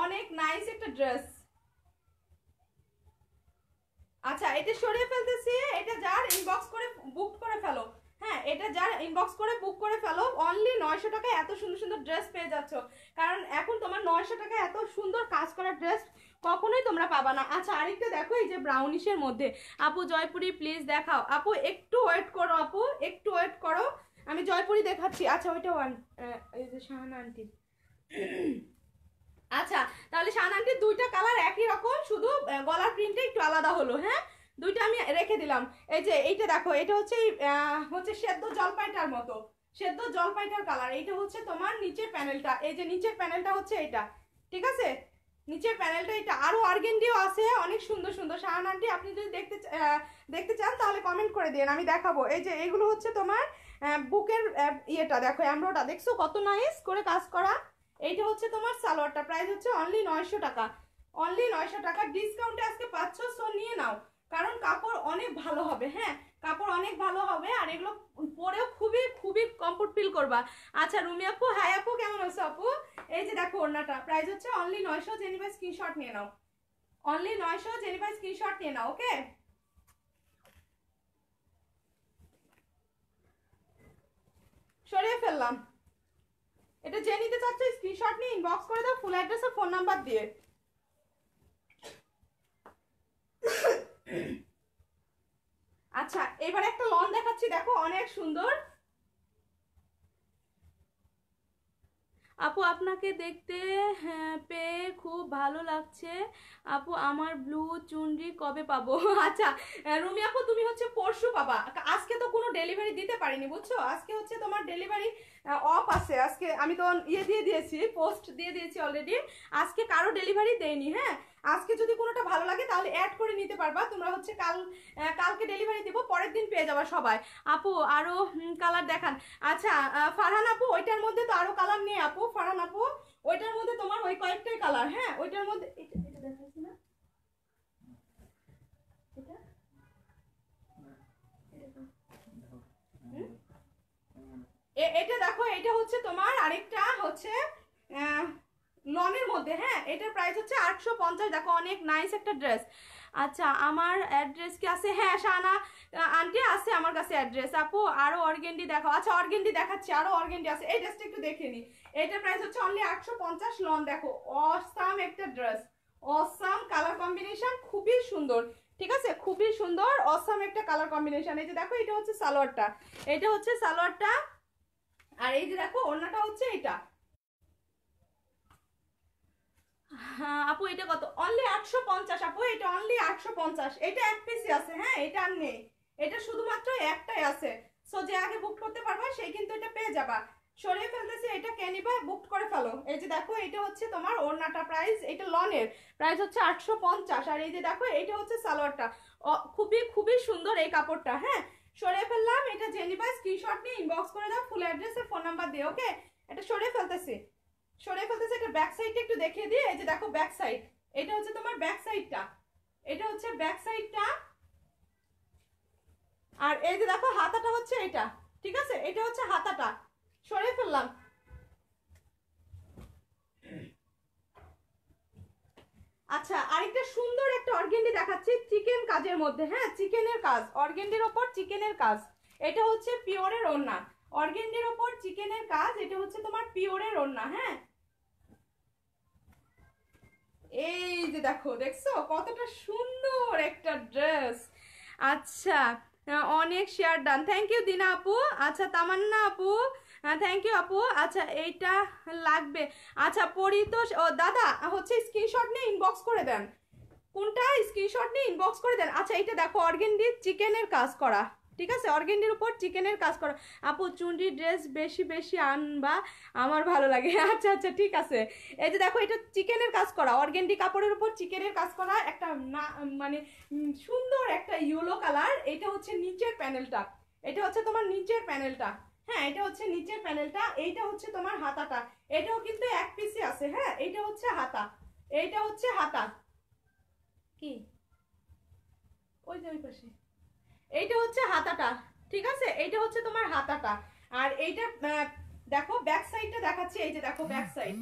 [SPEAKER 1] অনেক নাইস একটা ড্রেস আচ্ছা এটা সরিয়ে ফেলতেছি এটা যার ইনবক্স করে বুক করে ফেলো হ্যাঁ এটা যার ইনবক্স করে বুক করে ফেলো অনলি নয়শো টাকায় এত সুন্দর সুন্দর ড্রেস পেয়ে যাচ্ছ কারণ এখন তোমার নয়শো টাকায় এত সুন্দর কাজ করা ড্রেস কখনোই তোমরা পাবা না আচ্ছা আরেকটা দেখো এই যে ব্রাউনিশের মধ্যে আপু জয়পুরি প্লিজ দেখাও আপু একটু ওয়েট করো আপু একটু ওয়েট করো আমি জয়পুরি দেখাচ্ছি আচ্ছা ওইটা ওয়ান এই যে শাহানা আন্টি আচ্ছা তাহলে শাহানা আন্টির দুইটা কালার একই রকম শুধু গলার প্রিন্টটা একটু আলাদা হলো হ্যাঁ দুইটা আমি রেখে দিলাম এই যে এইটা দেখো এটা হচ্ছে হচ্ছে সেদ্ধ জলপাইটার মতো সেদ্ধ জলপাইটার কালার এইটা হচ্ছে তোমার নিচের প্যানেলটা এই যে নিচের প্যানেলটা হচ্ছে এটা ঠিক আছে নিচের প্যানেলটা এটা আরও আর্গেন্ডিও আছে অনেক সুন্দর সুন্দর শাহান আন্টি আপনি যদি দেখতে দেখতে চান তাহলে কমেন্ট করে দিন আমি দেখাবো এই যে এগুলো হচ্ছে তোমার বুকের ইয়েটা দেখো অ্যামরোটা দেখছো কত নাইস করে কাজ করা এইটা হচ্ছে তোমার সালোয়ারটা প্রাইস হচ্ছে অনলি নয়শো টাকা অনলি নয়শো টাকা ডিসকাউন্টে আজকে পাচ্ছ সো নিয়ে নাও কারণ কাপড় অনেক ভালো হবে হ্যাঁ কাপড় অনেক ভালো হবে আর এগুলো পরেও খুবই খুবই কমফোর্ট ফিল করবা আচ্ছা রুমি আপু হাই আপু কেমন আছো আপু এই যে দেখো ওড়নাটা প্রাইস হচ্ছে অনলি নয়শো জেনিভাই স্ক্রিনশট নিয়ে নাও অনলি নয়শো জেনিভাই স্ক্রিনশট নিয়ে নাও ওকে সরিয়ে ফেললাম এটা জেনে নিতে চাচ্ছ স্ক্রিনশট নিয়ে ইনবক্স করে দাও ফুল অ্যাড্রেস আর ফোন নাম্বার দিয়ে আচ্ছা এবার একটা লন দেখাচ্ছি দেখো অনেক সুন্দর আপু আপনাকে দেখতে হ্যাঁ, পেয়ে খুব ভালো লাগছে আপু আমার ব্লু চুনরি কবে পাবো [laughs] আচ্ছা রুমি আপু তুমি হচ্ছে পরশু পাবা আজকে তো কোনো ডেলিভারি দিতে পারিনি বুঝছো আজকে হচ্ছে তোমার ডেলিভারি অফ আছে আজকে আমি তো ইয়ে দিয়ে দিয়েছি পোস্ট দিয়ে দিয়েছি অলরেডি আজকে কারো ডেলিভারি দেয়নি হ্যাঁ আজকে যদি কোনোটা ভালো লাগে তাহলে অ্যাড করে নিতে পারবা তোমরা হচ্ছে কাল কালকে ডেলিভারি দেবো পরের দিন পেয়ে যাবা সবাই আপু আরও কালার দেখান আচ্ছা ফারহান আপু ওইটার মধ্যে তো আরও কালার নেই আপু ফারহান আপু ওইটার মধ্যে তোমার ওই কয়েকটাই কালার হ্যাঁ ওইটার মধ্যে এটা এটা দেখো এটা হচ্ছে তোমার আরেকটা হচ্ছে লনের মধ্যে হ্যাঁ এটার প্রাইস হচ্ছে আটশো পঞ্চাশ দেখো অনেক নাইস একটা ড্রেস আচ্ছা আমার অ্যাড্রেস কি আছে হ্যাঁ সানা আন্টি আছে আমার কাছে অ্যাড্রেস আপু আরও অর্গেন্ডি দেখো আচ্ছা অর্গেন্ডি দেখাচ্ছি আরও অর্গেন্ডি আছে এই ড্রেসটা একটু দেখে নিই এটার প্রাইস হচ্ছে অনলি আটশো পঞ্চাশ লন দেখো অসাম একটা ড্রেস অসাম কালার কম্বিনেশন খুবই সুন্দর ঠিক আছে খুবই সুন্দর অসাম একটা কালার কম্বিনেশন এই যে দেখো এটা হচ্ছে সালোয়ারটা এটা হচ্ছে সালোয়ারটা আর এই যে দেখো অন্যটা হচ্ছে এটা হ্যাঁ, আপু এটা কত অনলি আটশো পঞ্চাশ আপু এটা অনলি আটশো পঞ্চাশ এটা এক পিসি আছে হ্যাঁ এটা আর নেই এটা শুধুমাত্র একটাই আছে সো যে আগে বুক করতে পারবা সেই কিন্তু এটা পেয়ে যাবা সরিয়ে ফেলতেছি এটা কে নিবা বুক করে ফেলো এই যে দেখো এটা হচ্ছে তোমার ওড়নাটা প্রাইস এটা লনের প্রাইস হচ্ছে আটশো পঞ্চাশ আর এই যে দেখো এটা হচ্ছে সালোয়ারটা খুবই খুবই সুন্দর এই কাপড়টা হ্যাঁ সরিয়ে ফেললাম এটা যে নিবা স্ক্রিনশট নিয়ে ইনবক্স করে দাও ফুল অ্যাড্রেসে ফোন নাম্বার দিয়ে ওকে এটা সরিয়ে ফেলতেছি সরিয়ে ফেলতেছে এটা ব্যাক সাইডটা একটু দেখিয়ে দিয়ে এই যে দেখো ব্যাক সাইড এটা হচ্ছে তোমার ব্যাক সাইডটা এটা হচ্ছে ব্যাক সাইডটা আর এই যে দেখো হাতাটা হচ্ছে এটা ঠিক আছে এটা হচ্ছে হাতাটা সরিয়ে ফেললাম আচ্ছা আরেকটা সুন্দর একটা অর্গেন্ডি দেখাচ্ছি চিকেন কাজের মধ্যে হ্যাঁ চিকেনের কাজ অর্গেন্ডির ওপর চিকেনের কাজ এটা হচ্ছে পিওরের ওড়না অর্গেন্ডের ওপর চিকেনের কাজ এটা হচ্ছে তোমার পিওরের ওড়না হ্যাঁ এই যে দেখো দেখছো কতটা সুন্দর একটা ড্রেস আচ্ছা অনেক শেয়ার ডান থ্যাংক ইউ দিনা আপু আচ্ছা তামান্না আপু থ্যাংক ইউ আপু আচ্ছা এইটা লাগবে আচ্ছা পরিতোষ ও দাদা হচ্ছে স্ক্রিনশট নিয়ে ইনবক্স করে দেন কোনটা স্ক্রিনশট নিয়ে ইনবক্স করে দেন আচ্ছা এইটা দেখো অর্গেন্ডি চিকেনের কাজ করা ঠিক আছে অর্গেন্ডির উপর চিকেনের কাজ করো আপু চুনরি ড্রেস বেশি বেশি আনবা আমার ভালো লাগে [laughs] আচ্ছা আচ্ছা ঠিক আছে এই যে দেখো এটা চিকেনের কাজ করা অর্গেন্ডি কাপড়ের উপর চিকেনের কাজ করা একটা না মানে সুন্দর একটা ইয়েলো কালার এটা হচ্ছে নিচের প্যানেলটা এটা হচ্ছে তোমার নিচের প্যানেলটা হ্যাঁ এটা হচ্ছে নিচের প্যানেলটা এইটা হচ্ছে তোমার হাতাটা এটাও কিন্তু এক পিসে আছে হ্যাঁ এটা হচ্ছে হাতা এইটা হচ্ছে হাতা কি ওই যে ওই পাশে এইটা হচ্ছে হাতাটা ঠিক আছে এইটা হচ্ছে তোমার হাতাটা আর এইটা দেখো ব্যাক সাইডটা দেখাচ্ছি এই যে দেখো ব্যাক সাইড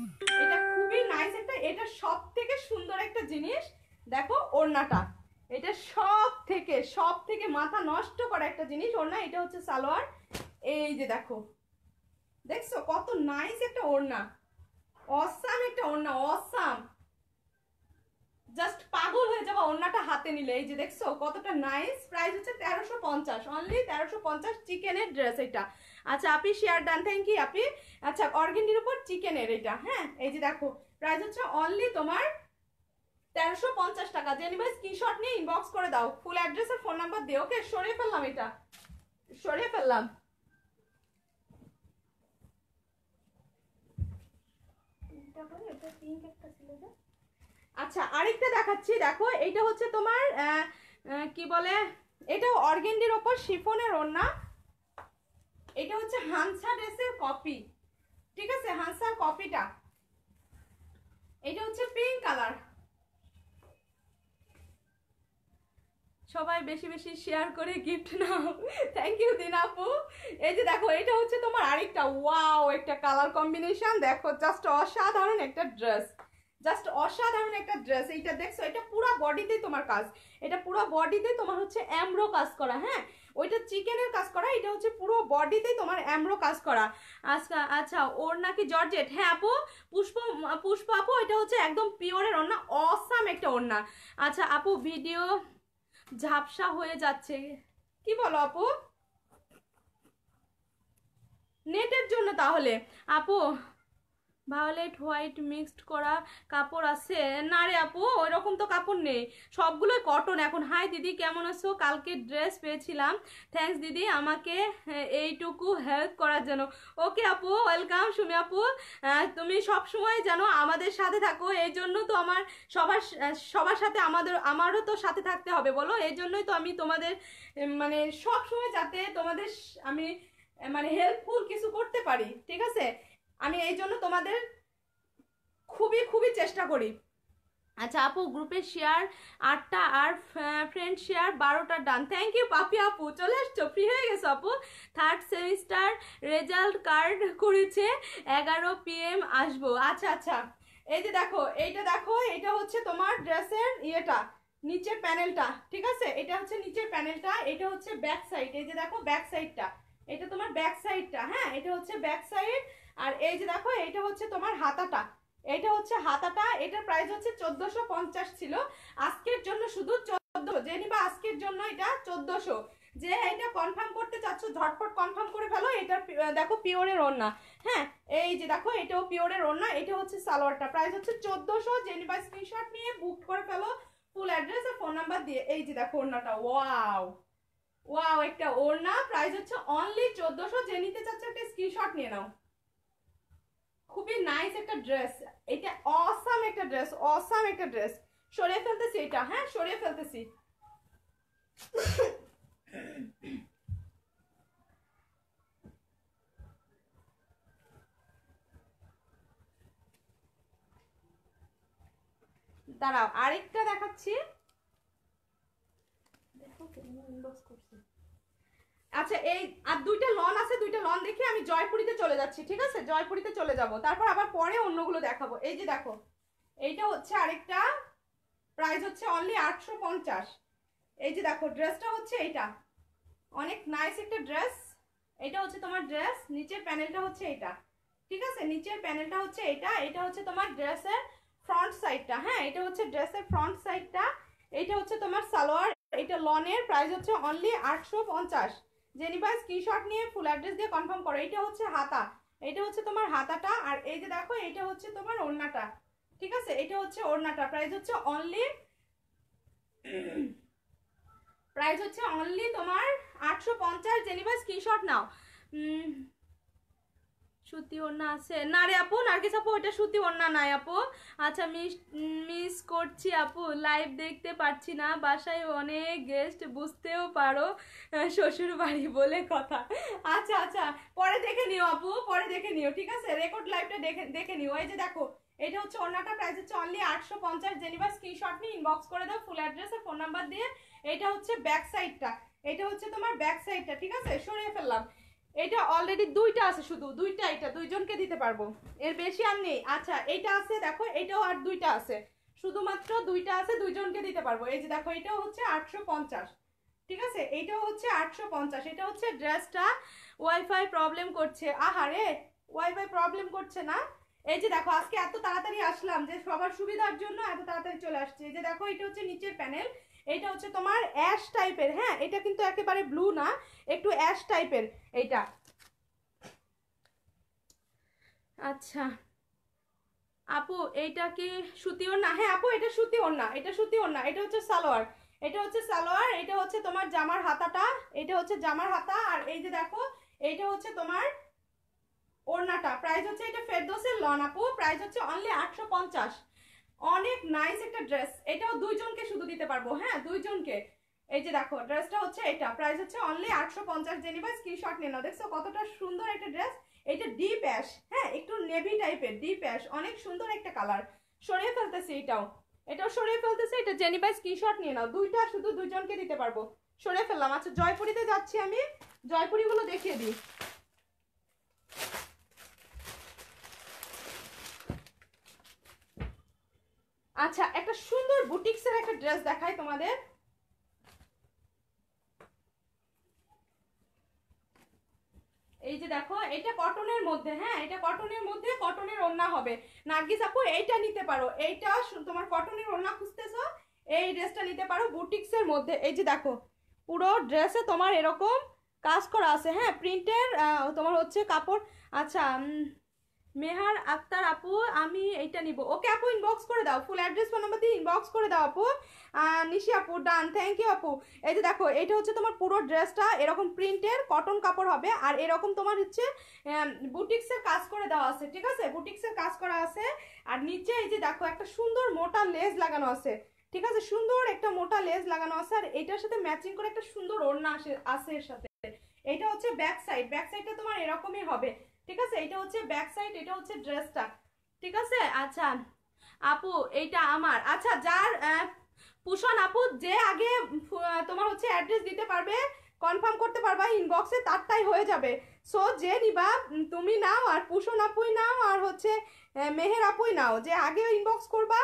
[SPEAKER 1] এটা খুবই নাইস একটা এটা সব থেকে সুন্দর একটা জিনিস দেখো ওড়নাটা এটা সব থেকে সব থেকে মাথা নষ্ট করা একটা জিনিস ওড়না এটা হচ্ছে সালোয়ার এই যে দেখো দেখছো কত নাইস একটা ওড়না অসাম একটা ওড়না অসাম জাস্ট পাগল হয়ে যাবো অন্যটা হাতে নিলে এই যে দেখছো কতটা নাইস প্রাইস হচ্ছে তেরোশো পঞ্চাশ অনলি তেরোশো পঞ্চাশ চিকেনের ড্রেস এটা আচ্ছা আপনি শেয়ার ডান থ্যাংক ইউ আপনি আচ্ছা অর্গেন্ডির উপর চিকেনের এটা হ্যাঁ এই যে দেখো প্রাইস হচ্ছে অনলি তোমার তেরোশো পঞ্চাশ টাকা জেনি ভাই স্ক্রিনশট নিয়ে ইনবক্স করে দাও ফুল অ্যাড্রেস আর ফোন নাম্বার দিয়ে ওকে সরিয়ে ফেললাম এটা সরিয়ে ফেললাম এটা এটা পিঙ্ক আচ্ছা আরেকটা দেখাচ্ছি দেখো এটা হচ্ছে তোমার কি বলে এটা অর্গেন্ডির ওপর শিফনের ওড়না এটা হচ্ছে হানসা ড্রেসের কপি ঠিক আছে হানসার কপিটা এটা হচ্ছে পিঙ্ক কালার সবাই বেশি বেশি শেয়ার করে গিফট নাও থ্যাংক ইউ দিনাপু এই যে দেখো এটা হচ্ছে তোমার আরেকটা ওয়াও একটা কালার কম্বিনেশন দেখো জাস্ট অসাধারণ একটা ড্রেস জাস্ট অসাধারণ একটা ড্রেস এইটা দেখছো এটা পুরো বডিতে তোমার কাজ এটা পুরো বডিতে তোমার হচ্ছে অ্যামরো কাজ করা হ্যাঁ ওইটা চিকেনের কাজ করা এটা হচ্ছে পুরো বডিতে তোমার অ্যামরো কাজ করা আচ্ছা আচ্ছা ওর নাকি জর্জেট হ্যাঁ আপু পুষ্প পুষ্প আপু এটা হচ্ছে একদম পিওরের ওড়না অসাম একটা ওড়না আচ্ছা আপু ভিডিও ঝাপসা হয়ে যাচ্ছে কি বলো আপু নেটের জন্য তাহলে আপু ভায়োলেট হোয়াইট মিক্সড করা কাপড় আছে না রে আপু ওইরকম তো কাপড় নেই সবগুলোই কটন এখন হাই দিদি কেমন আছো কালকে ড্রেস পেয়েছিলাম থ্যাংকস দিদি আমাকে এইটুকু হেল্প করার জন্য ওকে আপু ওয়েলকাম সুমি আপু তুমি সব সময় যেন আমাদের সাথে থাকো এই জন্য তো আমার সবার সবার সাথে আমাদের আমারও তো সাথে থাকতে হবে বলো এই জন্যই তো আমি তোমাদের মানে সব সময় যাতে তোমাদের আমি মানে হেল্পফুল কিছু করতে পারি ঠিক আছে আমি এই জন্য তোমাদের খুবই খুবই চেষ্টা করি আচ্ছা আপু গ্রুপে শেয়ার আটটা আর ফ্রেন্ড শেয়ার বারোটা ডান থ্যাংক ইউ পাপি আপু চলে আসছো ফ্রি হয়ে গেছো আপু থার্ড সেমিস্টার রেজাল্ট কার্ড করেছে এগারো পিএম আসবো আচ্ছা আচ্ছা এই যে দেখো এইটা দেখো এটা হচ্ছে তোমার ড্রেসের ইয়েটা নিচের প্যানেলটা ঠিক আছে এটা হচ্ছে নিচের প্যানেলটা এটা হচ্ছে ব্যাক সাইড এই যে দেখো ব্যাক সাইডটা এটা তোমার ব্যাক সাইডটা হ্যাঁ এটা হচ্ছে ব্যাক সাইড আর এই যে দেখো এটা হচ্ছে তোমার হাতাটা এটা হচ্ছে হাতাটা এটার প্রাইস হচ্ছে চোদ্দশো পঞ্চাশ ছিল আজকের জন্য শুধু চোদ্দ যে নিবা আজকের জন্য এটা চোদ্দশো যে এটা কনফার্ম করতে চাচ্ছ ঝটফট কনফার্ম করে ফেলো এটা দেখো পিওরের ওন্না হ্যাঁ এই যে দেখো এটাও পিওরের ওন্না এটা হচ্ছে সালোয়ারটা প্রাইস হচ্ছে চোদ্দশো জেনিবা স্ক্রিনশট নিয়ে বুক করে ফেলো ফুল অ্যাড্রেস আর ফোন নাম্বার দিয়ে এই যে দেখো ওড়নাটা ওয়াও ওয়াও একটা ওড়না প্রাইস হচ্ছে অনলি চোদ্দশো যে নিতে চাচ্ছ একটা স্ক্রিনশট নিয়ে নাও খুবই নাইস একটা ড্রেস এটা অসাম একটা ড্রেস অসাম একটা ড্রেস সরিয়ে ফেলতেছি এটা হ্যাঁ সরিয়ে ফেলতেছি দাঁড়াও আরেকটা দেখাচ্ছি দেখো কেমন ইনবক্স করছে আচ্ছা এই আর দুইটা লন আছে দুইটা লন দেখে আমি জয়পুরীতে চলে যাচ্ছি ঠিক আছে জয়পুরীতে চলে যাব তারপর আবার পরে অন্যগুলো দেখাবো এই যে দেখো এইটা হচ্ছে আরেকটা প্রাইস হচ্ছে অনলি আটশো পঞ্চাশ এই যে দেখো ড্রেসটা হচ্ছে এইটা অনেক নাইস একটা ড্রেস এটা হচ্ছে তোমার ড্রেস নিচের প্যানেলটা হচ্ছে এটা ঠিক আছে নিচের প্যানেলটা হচ্ছে এটা এটা হচ্ছে তোমার ড্রেসের ফ্রন্ট সাইডটা হ্যাঁ এটা হচ্ছে ড্রেসের ফ্রন্ট সাইডটা এটা হচ্ছে তোমার সালোয়ার এটা লনের প্রাইস হচ্ছে অনলি আটশো পঞ্চাশ জেনিবা স্ক্রিনশট নিয়ে ফুল অ্যাড্রেস দিয়ে কনফার্ম করো এইটা হচ্ছে হাতা এটা হচ্ছে তোমার হাতাটা আর এই যে দেখো এটা হচ্ছে তোমার ওড়নাটা ঠিক আছে এটা হচ্ছে ওড়নাটা প্রাইস হচ্ছে অনলি প্রাইস হচ্ছে অনলি তোমার আটশো পঞ্চাশ জেনিবা স্ক্রিনশট নাও সুতি ওড়না আছে না রে আপু নার্গিস আপু ওইটা সুতি ওড়না নাই আপু আচ্ছা মিস মিস করছি আপু লাইভ দেখতে পারছি না বাসায় অনেক গেস্ট বুঝতেও পারো শ্বশুর বাড়ি বলে কথা আচ্ছা আচ্ছা পরে দেখে নিও আপু পরে দেখে নিও ঠিক আছে রেকর্ড লাইভটা দেখে দেখে নিও এই যে দেখো এটা হচ্ছে ওড়নাটা প্রাইস হচ্ছে অনলি আটশো পঞ্চাশ জেনিবার স্ক্রিনশট নিয়ে ইনবক্স করে দাও ফুল অ্যাড্রেস আর ফোন নাম্বার দিয়ে এটা হচ্ছে ব্যাক সাইডটা এটা হচ্ছে তোমার ব্যাক সাইডটা ঠিক আছে সরিয়ে ফেললাম এটা অলরেডি দুইটা আছে শুধু দুইটা এটা দুইজনকে দিতে পারবো এর বেশি আর নেই আচ্ছা এইটা আছে দেখো এটাও আর দুইটা আছে শুধুমাত্র দুইটা আছে দুইজনকে দিতে পারবো এই যে দেখো এটাও হচ্ছে আটশো পঞ্চাশ ঠিক আছে এইটাও হচ্ছে আটশো পঞ্চাশ এটা হচ্ছে ড্রেসটা ওয়াইফাই প্রবলেম করছে আহারে ওয়াইফাই প্রবলেম করছে না এই যে দেখো আজকে এত তাড়াতাড়ি আসলাম যে সবার সুবিধার জন্য এত তাড়াতাড়ি চলে আসছে এই যে দেখো এটা হচ্ছে নিচের প্যানেল এইটা হচ্ছে তোমার অ্যাশ টাইপের হ্যাঁ এটা কিন্তু একেবারে ব্লু না একটু অ্যাশ টাইপের এইটা আচ্ছা আপু এইটা কি সুতি ওড়না হ্যাঁ আপু এটা সুতি ওড়না এটা সুতি ওড়না এটা হচ্ছে সালোয়ার এটা হচ্ছে সালোয়ার এটা হচ্ছে তোমার জামার হাতাটা এটা হচ্ছে জামার হাতা আর এই যে দেখো এইটা হচ্ছে তোমার ওড়নাটা প্রাইস হচ্ছে এটা ফেরদোসের লন আপু প্রাইস হচ্ছে অনলি আটশো পঞ্চাশ অনেক নাইস একটা ড্রেস এটাও দুইজনকে শুধু দিতে পারবো হ্যাঁ দুইজনকে এই যে দেখো ড্রেসটা হচ্ছে এটা প্রাইস হচ্ছে অনলি আটশো পঞ্চাশ জেনিবা স্ক্রিনশট নিয়ে নাও দেখছো কতটা সুন্দর একটা ড্রেস এটা ডিপ অ্যাশ হ্যাঁ একটু নেভি টাইপের ডিপ অ্যাশ অনেক সুন্দর একটা কালার সরিয়ে ফেলতেছে এটাও এটাও সরিয়ে ফেলতেছে এটা জেনিবা স্ক্রিনশট নিয়ে নাও দুইটা শুধু দুইজনকে দিতে পারবো সরিয়ে ফেললাম আচ্ছা জয়পুরিতে যাচ্ছি আমি জয়পুরিগুলো দেখিয়ে দিই আচ্ছা একটা সুন্দর বুটিক্সের একটা ড্রেস দেখাই তোমাদের এই যে দেখো এটা কটনের মধ্যে হ্যাঁ এটা কটনের মধ্যে কটনের ওড়না হবে নার্গিস আপু এইটা নিতে পারো এইটা তোমার কটনের ওড়না খুঁজতেছো এই ড্রেসটা নিতে পারো বুটিক্সের মধ্যে এই যে দেখো পুরো ড্রেসে তোমার এরকম কাজ করা আছে হ্যাঁ প্রিন্টের তোমার হচ্ছে কাপড় আচ্ছা মেহার আক্তার আপু আমি এইটা নিব ওকে আপু ইনবক্স করে দাও ফুল অ্যাড্রেস ফোন নাম্বার দিয়ে ইনবক্স করে দাও আপু নিশি আপু ডান থ্যাংক ইউ আপু এই যে দেখো এটা হচ্ছে তোমার পুরো ড্রেসটা এরকম প্রিন্টের কটন কাপড় হবে আর এরকম তোমার হচ্ছে বুটিক্সের কাজ করে দেওয়া আছে ঠিক আছে বুটিক্সের কাজ করা আছে আর নিচে এই যে দেখো একটা সুন্দর মোটা লেজ লাগানো আছে ঠিক আছে সুন্দর একটা মোটা লেজ লাগানো আছে আর এটার সাথে ম্যাচিং করে একটা সুন্দর ওড়না আসে আসে এর সাথে এটা হচ্ছে ব্যাক সাইড ব্যাক সাইডটা তোমার এরকমই হবে ঠিক আছে এটা হচ্ছে ব্যাক সাইড এটা হচ্ছে ড্রেসটা ঠিক আছে আচ্ছা আপু এইটা আমার আচ্ছা যার পুষণ আপু যে আগে তোমার হচ্ছে অ্যাড্রেস দিতে পারবে কনফার্ম করতে পারবা ইনবক্সে তারটাই হয়ে যাবে সো যে নিবা তুমি নাও আর পুষণ আপুই নাও আর হচ্ছে মেহের আপুই নাও যে আগে ইনবক্স করবা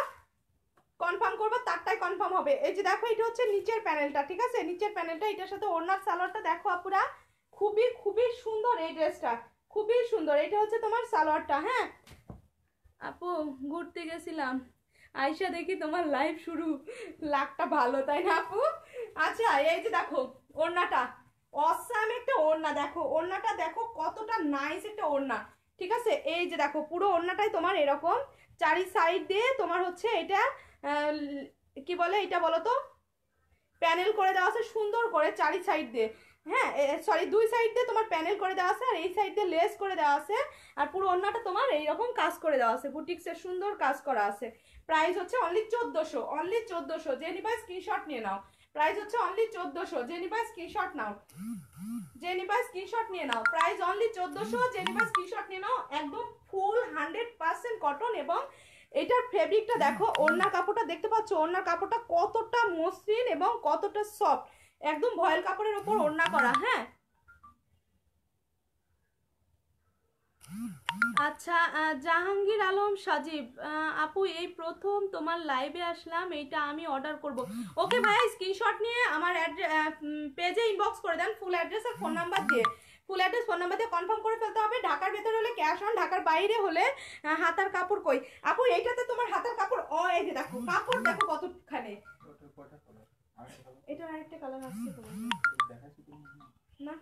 [SPEAKER 1] কনফার্ম করবা তারটাই কনফার্ম হবে এই যে দেখো এটা হচ্ছে নিচের প্যানেলটা ঠিক আছে নিচের প্যানেলটা এটার সাথে ওনার সালোয়ারটা দেখো আপুরা খুবই খুবই সুন্দর এই ড্রেসটা খুবই সুন্দর এটা হচ্ছে তোমার সালোয়ারটা হ্যাঁ আপু ঘুরতে গেছিলাম আয়সা দেখি তোমার লাইফ শুরু লাকটা ভালো তাই না আপু আচ্ছা এই যে দেখো ওড়নাটা অসাম একটা ওড়না দেখো ওড়নাটা দেখো কতটা নাইস একটা ওড়না ঠিক আছে এই যে দেখো পুরো ওড়নাটাই তোমার এরকম চারি সাইড দিয়ে তোমার হচ্ছে এটা কি বলে এটা বলো তো প্যানেল করে দেওয়া আছে সুন্দর করে চারি সাইড দিয়ে হ্যাঁ সরি দুই সাইড দিয়ে তোমার প্যানেল করে দেওয়া আছে আর এই সাইড দিয়ে লেস করে দেওয়া আছে আর পুরো অন্যটা তোমার এইরকম কাজ করে দেওয়া আছে বুটিক্সের সুন্দর কাজ করা আছে প্রাইস হচ্ছে অনলি চোদ্দোশো অনলি চোদ্দোশো যে নিবা স্ক্রিনশট নিয়ে নাও প্রাইস হচ্ছে অনলি চোদ্দোশো যে নিবা স্ক্রিনশট নাও যে নিবা স্ক্রিনশট নিয়ে নাও প্রাইস অনলি চোদ্দোশো যে নিবা স্ক্রিনশট নিয়ে নাও একদম ফুল হান্ড্রেড পার্সেন্ট কটন এবং এটার ফেব্রিকটা দেখো ওড়নার কাপড়টা দেখতে পাচ্ছ ওড়নার কাপড়টা কতটা মসৃণ এবং কতটা সফট একদম ভয়েল কাপড়ের ওপর ওড়না করা হ্যাঁ আচ্ছা জাহাঙ্গীর আলম সাজিব আপু এই প্রথম তোমার লাইভে আসলাম এইটা আমি অর্ডার করব ওকে ভাই স্ক্রিনশট নিয়ে আমার পেজে ইনবক্স করে দেন ফুল অ্যাড্রেস আর ফোন নাম্বার দিয়ে ফুল অ্যাড্রেস ফোন নাম্বার দিয়ে কনফার্ম করে ফেলতে হবে ঢাকার ভেতরে হলে ক্যাশ অন ঢাকার বাইরে হলে হাতার কাপড় কই আপু এইটাতে তোমার হাতার কাপড় অ এই যে দেখো কাপড় দেখো কতখানে এটা আরেকটা কালার আসছে তোমার না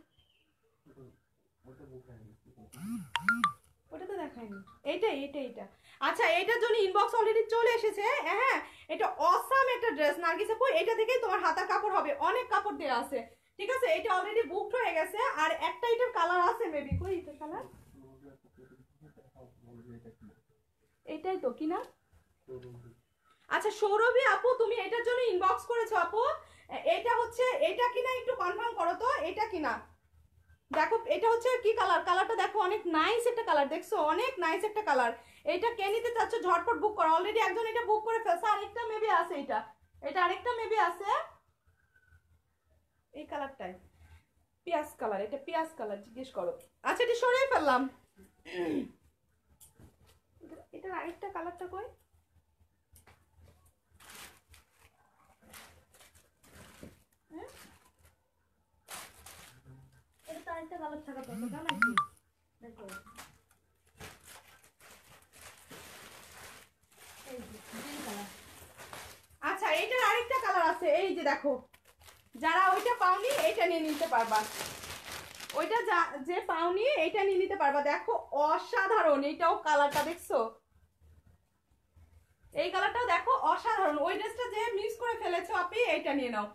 [SPEAKER 1] ওটা তো দেখায়নি এইটা এটা এইটা আচ্ছা এটার জন্য ইনবক্স অলরেডি চলে এসেছে হ্যাঁ এটা অসাম একটা ড্রেস নার্গিস আপু এটা থেকেই তোমার হাতার কাপড় হবে অনেক কাপড় দেওয়া আছে ঠিক আছে এটা অলরেডি বুকড হয়ে গেছে আর একটা এটার কালার আছে মেবি কই এটা কালার এটাই তো কিনা আচ্ছা সৌরভী আপু তুমি এটার জন্য ইনবক্স করেছো আপু এটা হচ্ছে এটা কিনা একটু কনফার্ম করো তো এটা কিনা দেখো এটা হচ্ছে কি কালার কালারটা দেখো অনেক নাইস একটা কালার দেখছো অনেক নাইস একটা কালার এটা কে নিতে চাচ্ছ ঝটপট বুক করো অলরেডি একজন এটা বুক করে ফেলছে আরেকটা মেবি আছে এটা এটা আরেকটা মেবি আছে এই কালারটাই পিয়াজ কালার এটা পিয়াজ কালার জিজ্ঞেস করো আচ্ছা এটা সরিয়ে ফেললাম এটার আরেকটা কালারটা কই আচ্ছা এইটার আরেকটা কালার আছে এই যে দেখো যারা ওইটা পাওনি এইটা নিয়ে নিতে পারবা ওইটা যা যে পাওনি এইটা নিয়ে নিতে পারবা দেখো অসাধারণ এইটাও কালারটা দেখছো এই কালারটাও দেখো অসাধারণ ওই ড্রেসটা যে মিস করে ফেলেছো আপনি এইটা নিয়ে নাও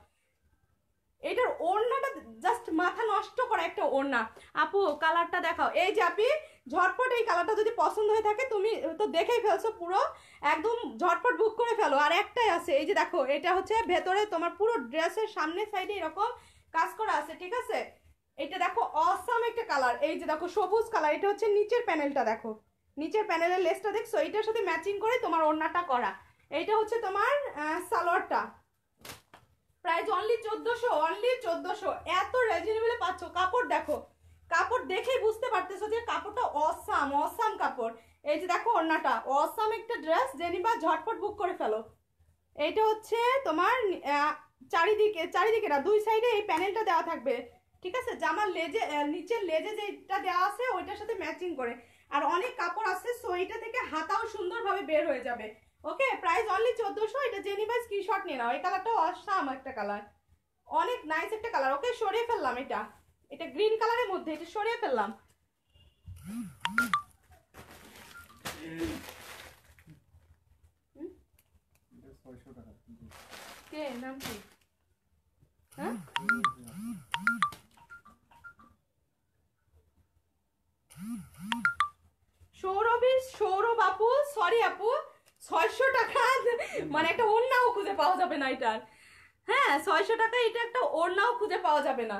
[SPEAKER 1] এটার ওড়নাটা জাস্ট মাথা নষ্ট করা একটা ওড়না আপু কালারটা দেখাও এই যে আপনি ঝটপট এই কালারটা যদি পছন্দ হয়ে থাকে তুমি তো দেখেই ফেলছো পুরো একদম ঝটপট বুক করে ফেলো আর একটাই আছে এই যে দেখো এটা হচ্ছে ভেতরে তোমার পুরো ড্রেসের সামনের সাইডে এরকম কাজ করা আছে ঠিক আছে এটা দেখো অসাম একটা কালার এই যে দেখো সবুজ কালার এটা হচ্ছে নিচের প্যানেলটা দেখো নিচের প্যানেলের লেসটা দেখছো এইটার সাথে ম্যাচিং করে তোমার ওড়নাটা করা এইটা হচ্ছে তোমার সালোয়ারটা প্রাইস অনলি চোদ্দশো অনলি চোদ্দশো এত রিজনেবলে পাচ্ছ কাপড় দেখো কাপড় দেখেই বুঝতে পারতেছো যে কাপড়টা অসাম অসাম কাপড় এই যে দেখো অন্যটা অসাম একটা ড্রেস জেনিবা ঝটপট বুক করে ফেলো এইটা হচ্ছে তোমার চারিদিকে চারিদিকে না দুই সাইডে এই প্যানেলটা দেওয়া থাকবে ঠিক আছে জামার লেজে নিচের লেজে যেটা দেওয়া আছে ওইটার সাথে ম্যাচিং করে আর অনেক কাপড় আছে সো এইটা থেকে হাতাও সুন্দরভাবে বের হয়ে যাবে ওকে প্রাইস অনলি চোদ্দোশো এটা জেনি কি শর্ট নিয়ে নাও এই কালারটা অসাম একটা কালার অনেক নাইস একটা কালার ওকে সরিয়ে ফেললাম এটা এটা গ্রিন কালারের মধ্যে এটা সরিয়ে ফেললাম হ্যাঁ? সৌরভী সৌরভ আপু সরি আপু ছয়শো টাকা মানে একটা ওড়নাও খুঁজে পাওয়া যাবে না এটার হ্যাঁ ছয়শো টাকা এটা একটা ওড়নাও খুঁজে পাওয়া যাবে না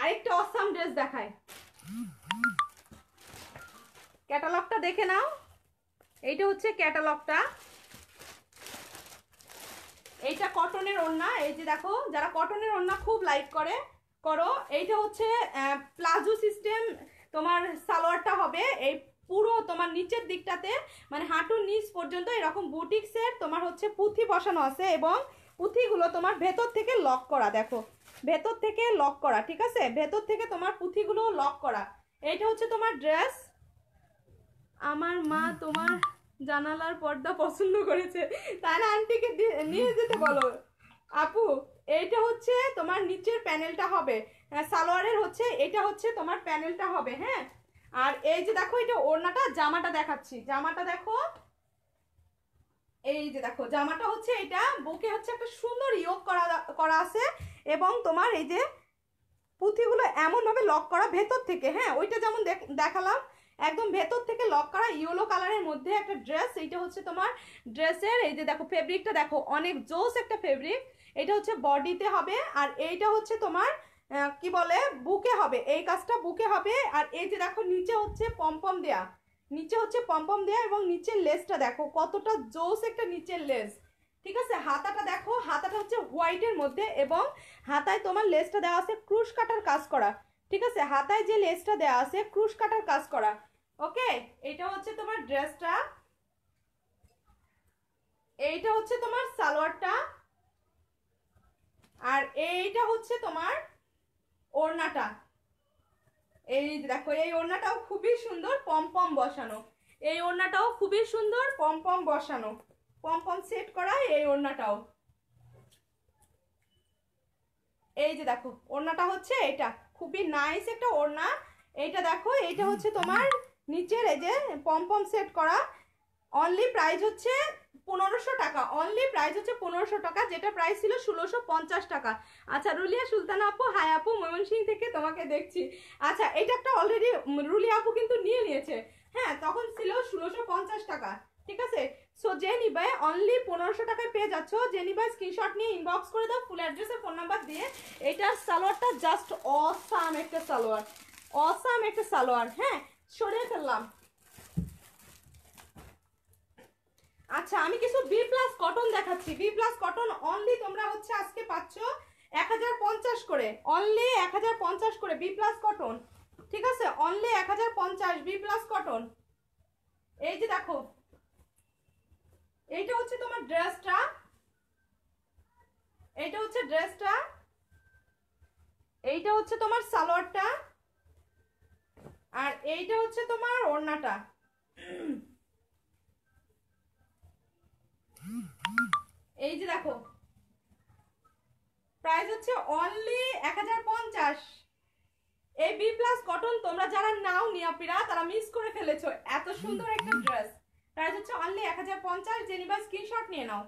[SPEAKER 1] আরেকটা অসাম ড্রেস দেখায় ক্যাটালগটা দেখে নাও এইটা হচ্ছে ক্যাটালগটা এইটা কটনের ওড়না এই যে দেখো যারা কটনের ওড়না খুব লাইক করে করো এইটা হচ্ছে প্লাজো সিস্টেম তোমার সালোয়ারটা হবে এই পুরো তোমার নিচের দিকটাতে মানে হাঁটুর নিচ পর্যন্ত এরকম বুটিক্সের তোমার হচ্ছে পুঁথি বসানো আছে এবং পুঁথিগুলো তোমার ভেতর থেকে লক করা দেখো ভেতর থেকে লক করা ঠিক আছে ভেতর থেকে তোমার পুঁথিগুলো লক করা এইটা হচ্ছে তোমার ড্রেস আমার মা তোমার জানালার পর্দা পছন্দ করেছে তাহলে আন্টিকে নিয়ে যেতে বলো আপু এইটা হচ্ছে তোমার নিচের প্যানেলটা হবে হ্যাঁ, সালোয়ারের হচ্ছে এটা হচ্ছে তোমার প্যানেলটা হবে হ্যাঁ আর এই যে দেখো এটা ওড়নাটা জামাটা দেখাচ্ছি জামাটা দেখো এই যে দেখো জামাটা হচ্ছে এটা বুকে হচ্ছে একটা সুন্দর ইয়োগ করা করা আছে এবং তোমার এই যে পুঁথিগুলো এমনভাবে লক করা ভেতর থেকে হ্যাঁ ওইটা যেমন দেখালাম একদম ভেতর থেকে লক করা ইয়েলো কালারের মধ্যে একটা ড্রেস এইটা হচ্ছে তোমার ড্রেসের এই যে দেখো ফেব্রিকটা দেখো অনেক জোস একটা ফেব্রিক এটা হচ্ছে বডিতে হবে আর এইটা হচ্ছে তোমার কি বলে বুকে হবে এই কাজটা বুকে হবে আর এই যে দেখো নিচে হচ্ছে পম্পম দেয়া নিচে হচ্ছে পম্পম দেয়া এবং নিচের লেসটা দেখো কতটা জোস একটা নিচের লেস ঠিক আছে হাতাটা দেখো হাতাটা হচ্ছে হোয়াইটের মধ্যে এবং হাতায় তোমার লেসটা দেওয়া আছে ক্রুশ কাটার কাজ করা ঠিক আছে হাতায় যে লেসটা দেওয়া আছে ক্রুশ কাটার কাজ করা ওকে এটা হচ্ছে তোমার ড্রেসটা এইটা হচ্ছে তোমার সালোয়ারটা আর এইটা হচ্ছে তোমার ওড়নাটা এই দেখো এই ওড়নাটাও খুবই সুন্দর পম বসানো এই ওড়নাটাও খুবই সুন্দর পম বসানো পম সেট করা এই ওড়নাটাও এই যে দেখো ওড়নাটা হচ্ছে এটা খুবই নাইস একটা ওড়না এইটা দেখো এইটা হচ্ছে তোমার নিচের এই যে পম্পম সেট করা অনলি প্রাইস হচ্ছে পনেরোশো টাকা অনলি প্রাইস হচ্ছে পনেরোশো টাকা যেটা প্রাইস ছিল ষোলোশো পঞ্চাশ টাকা আচ্ছা রুলিয়া সুলতানা আপু হাই আপু ময়মনসিং থেকে তোমাকে দেখছি আচ্ছা এটা একটা অলরেডি রুলিয়া আপু কিন্তু নিয়ে নিয়েছে হ্যাঁ তখন ছিল ষোলোশো পঞ্চাশ টাকা ঠিক আছে সো যে নিবে অনলি পনেরোশো টাকায় পেয়ে যাচ্ছ যে নিবে স্ক্রিনশট নিয়ে ইনবক্স করে দাও ফুল অ্যাড্রেসে ফোন নাম্বার দিয়ে এটার সালোয়ারটা জাস্ট অসাম একটা সালোয়ার অসাম একটা সালোয়ার হ্যাঁ সরিয়ে ফেললাম আচ্ছা আমি কিছু বি প্লাস কটন দেখাচ্ছি বি প্লাস কটন অনলি তোমরা হচ্ছে আজকে পাচ্ছ এক করে অনলি এক করে বি প্লাস কটন ঠিক আছে অনলি এক হাজার পঞ্চাশ বি প্লাস কটন এই যে দেখো এইটা হচ্ছে তোমার ড্রেসটা এইটা হচ্ছে ড্রেসটা এইটা হচ্ছে তোমার সালোয়ারটা আর এইটা হচ্ছে তোমার ওড়নাটা এই যে দেখো প্রাইস হচ্ছে অনলি এক এই বি প্লাস কটন তোমরা যারা নাও নিয়াপিরা তারা মিস করে ফেলেছো এত সুন্দর একটা ড্রেস প্রাইস হচ্ছে অনলি এক হাজার পঞ্চাশ জেনিবার স্ক্রিনশট নিয়ে নাও